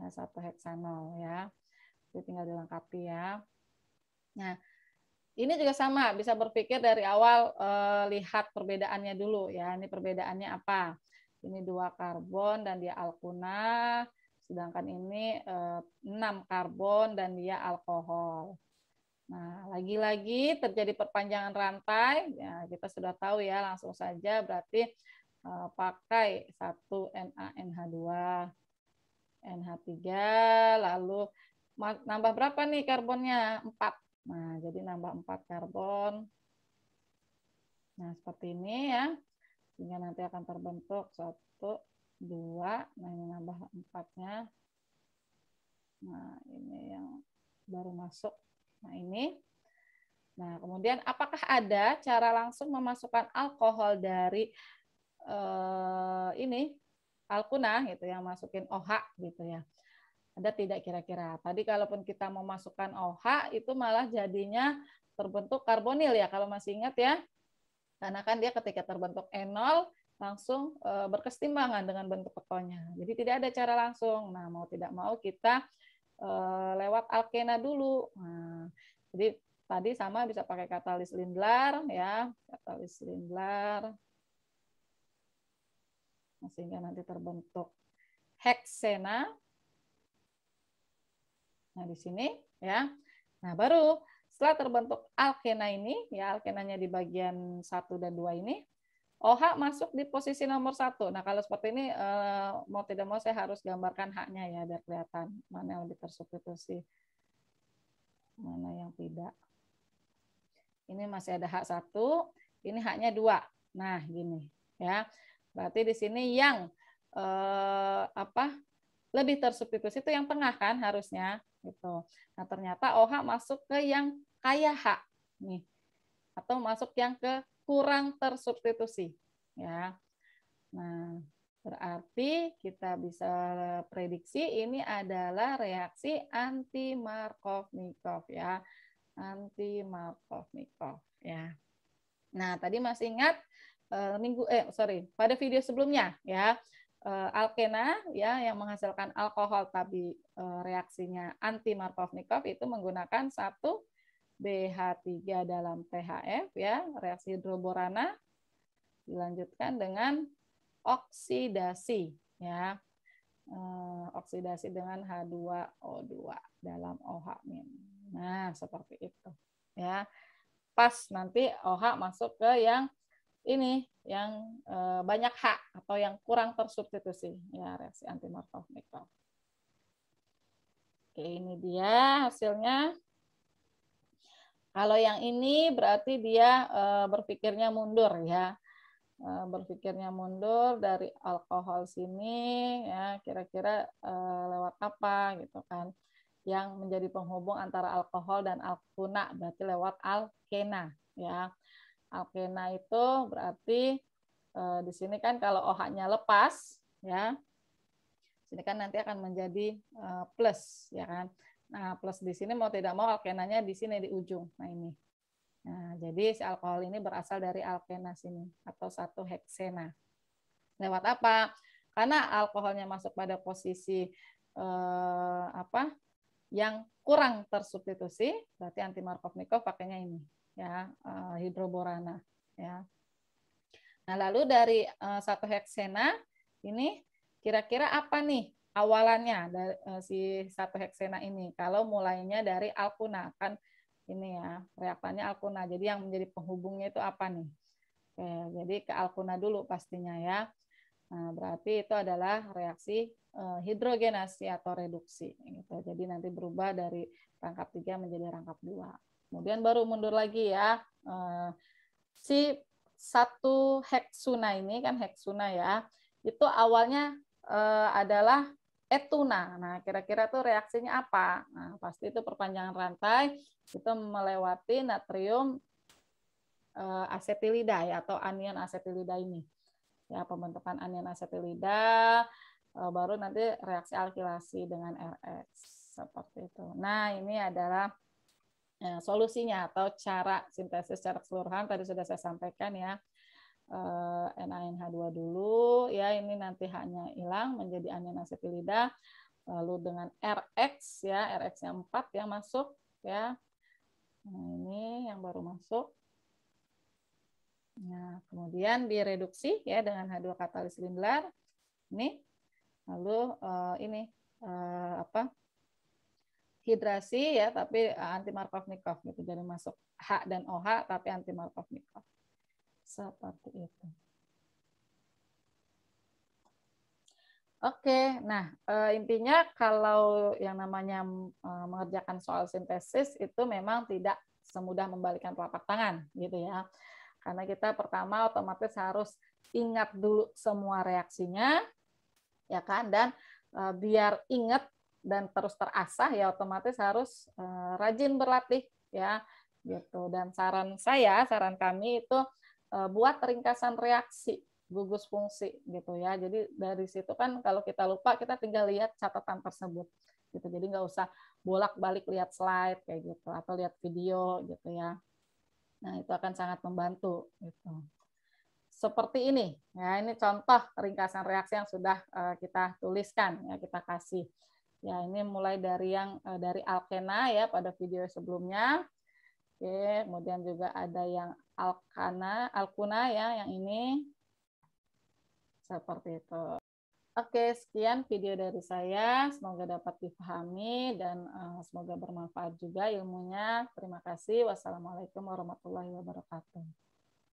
A: nah satu heksanol ya itu tinggal dilengkapi ya nah ini juga sama bisa berpikir dari awal eh, lihat perbedaannya dulu ya ini perbedaannya apa ini dua karbon dan dia alkuna sedangkan ini eh, enam 6 karbon dan dia alkohol. Nah, lagi-lagi terjadi perpanjangan rantai, ya, kita sudah tahu ya langsung saja berarti eh, pakai 1 NaNH2, NH3, lalu nambah berapa nih karbonnya? 4. Nah, jadi nambah 4 karbon. Nah, seperti ini ya. Sehingga nanti akan terbentuk satu 2. Nah, ini nambah 4-nya. Nah, ini yang baru masuk. Nah, ini. Nah, kemudian apakah ada cara langsung memasukkan alkohol dari eh, ini alkuna gitu yang masukin OH gitu ya. Ada tidak kira-kira? Tadi kalaupun kita memasukkan OH itu malah jadinya terbentuk karbonil ya kalau masih ingat ya. Karena kan dia ketika terbentuk enol langsung uh, berkesetimbangan dengan bentuk petonya. Jadi tidak ada cara langsung. Nah, mau tidak mau kita uh, lewat alkena dulu. Nah, jadi tadi sama bisa pakai katalis Lindlar ya, katalis Lindlar. sehingga nanti terbentuk heksena. Nah, di sini ya. Nah, baru setelah terbentuk alkena ini, ya alkenanya di bagian satu dan dua ini, OH masuk di posisi nomor satu. Nah, kalau seperti ini, eh, mau tidak mau saya harus gambarkan haknya ya, biar kelihatan mana yang lebih tersubstitusi, mana yang tidak. Ini masih ada hak satu, ini haknya dua. Nah, gini ya. Berarti di sini yang eh, apa lebih tersubstitusi itu yang tengah kan harusnya gitu. Nah, ternyata OH masuk ke yang kaya hak nih atau masuk yang ke kurang tersubstitusi ya. Nah, berarti kita bisa prediksi ini adalah reaksi anti Markovnikov ya. Anti Markovnikov ya. Nah, tadi masih ingat eh, minggu eh sorry, pada video sebelumnya ya eh, alkena ya yang menghasilkan alkohol tapi eh, reaksinya anti Markovnikov itu menggunakan satu BH3 dalam PHF, ya, reaksi hidroborana dilanjutkan dengan oksidasi ya. Eh, oksidasi dengan H2O2 dalam OH-. Nah, seperti itu ya. Pas nanti OH masuk ke yang ini yang eh, banyak H atau yang kurang tersubstitusi ya reaksi antimorfomikal. Oke, ini dia hasilnya. Kalau yang ini berarti dia eh, berpikirnya mundur ya. Eh, berpikirnya mundur dari alkohol sini ya kira-kira eh, lewat apa gitu kan. Yang menjadi penghubung antara alkohol dan alkuna berarti lewat alkena ya. Alkena itu berarti di sini kan kalau OH-nya lepas ya. Sini kan nanti akan menjadi plus ya kan. Nah, plus di sini mau tidak mau alkenanya di sini di ujung. Nah, ini. Nah, jadi si alkohol ini berasal dari alkena sini atau satu heksena. Lewat apa? Karena alkoholnya masuk pada posisi eh, apa? yang kurang tersubstitusi, berarti anti Markovnikov pakainya ini, ya, eh, hidroborana, ya. Nah, lalu dari eh, satu heksena ini kira-kira apa nih awalannya dari uh, eh, si satu heksena ini. Kalau mulainya dari alkuna kan ini ya reaktannya alkuna. Jadi yang menjadi penghubungnya itu apa nih? Oke, jadi ke alkuna dulu pastinya ya. Nah, berarti itu adalah reaksi uh, hidrogenasi atau reduksi. Gitu. Jadi nanti berubah dari rangkap tiga menjadi rangkap dua. Kemudian baru mundur lagi ya. Uh, si satu heksuna ini kan heksuna ya, itu awalnya uh, adalah eh tuna. Nah, kira-kira tuh reaksinya apa? Nah, pasti itu perpanjangan rantai itu melewati natrium eh, asetilida ya, atau anion asetilida ini. Ya, pembentukan anion asetilida eh, baru nanti reaksi alkilasi dengan RX seperti itu. Nah, ini adalah eh, solusinya atau cara sintesis secara keseluruhan tadi sudah saya sampaikan ya uh, eh, NaNH2 dulu ya ini nanti hanya hilang menjadi anion asetilida lalu dengan Rx ya rx yang 4 yang masuk ya nah ini yang baru masuk nah kemudian direduksi ya dengan H2 katalis linear ini lalu uh, ini uh, apa hidrasi ya tapi anti Markovnikov gitu jadi masuk H dan OH tapi anti Markovnikov seperti itu. Oke, nah eh, intinya kalau yang namanya eh, mengerjakan soal sintesis itu memang tidak semudah membalikan telapak tangan, gitu ya. Karena kita pertama otomatis harus ingat dulu semua reaksinya, ya kan, dan eh, biar ingat dan terus terasah ya otomatis harus rajin berlatih, ya, gitu. Dan saran saya, saran kami itu Eh, buat ringkasan reaksi gugus fungsi gitu ya. Jadi dari situ kan kalau kita lupa kita tinggal lihat catatan tersebut gitu. Jadi nggak usah bolak-balik lihat slide kayak gitu atau lihat video gitu ya. Nah itu akan sangat membantu gitu. Seperti ini ya ini contoh ringkasan reaksi yang sudah eh, kita tuliskan ya kita kasih. Ya ini mulai dari yang eh, dari alkena ya pada video sebelumnya. Oke, kemudian juga ada yang alkana, alkuna ya yang ini. Seperti itu. Oke, sekian video dari saya. Semoga dapat dipahami dan eh, semoga bermanfaat juga ilmunya. Terima kasih. Wassalamualaikum warahmatullahi wabarakatuh.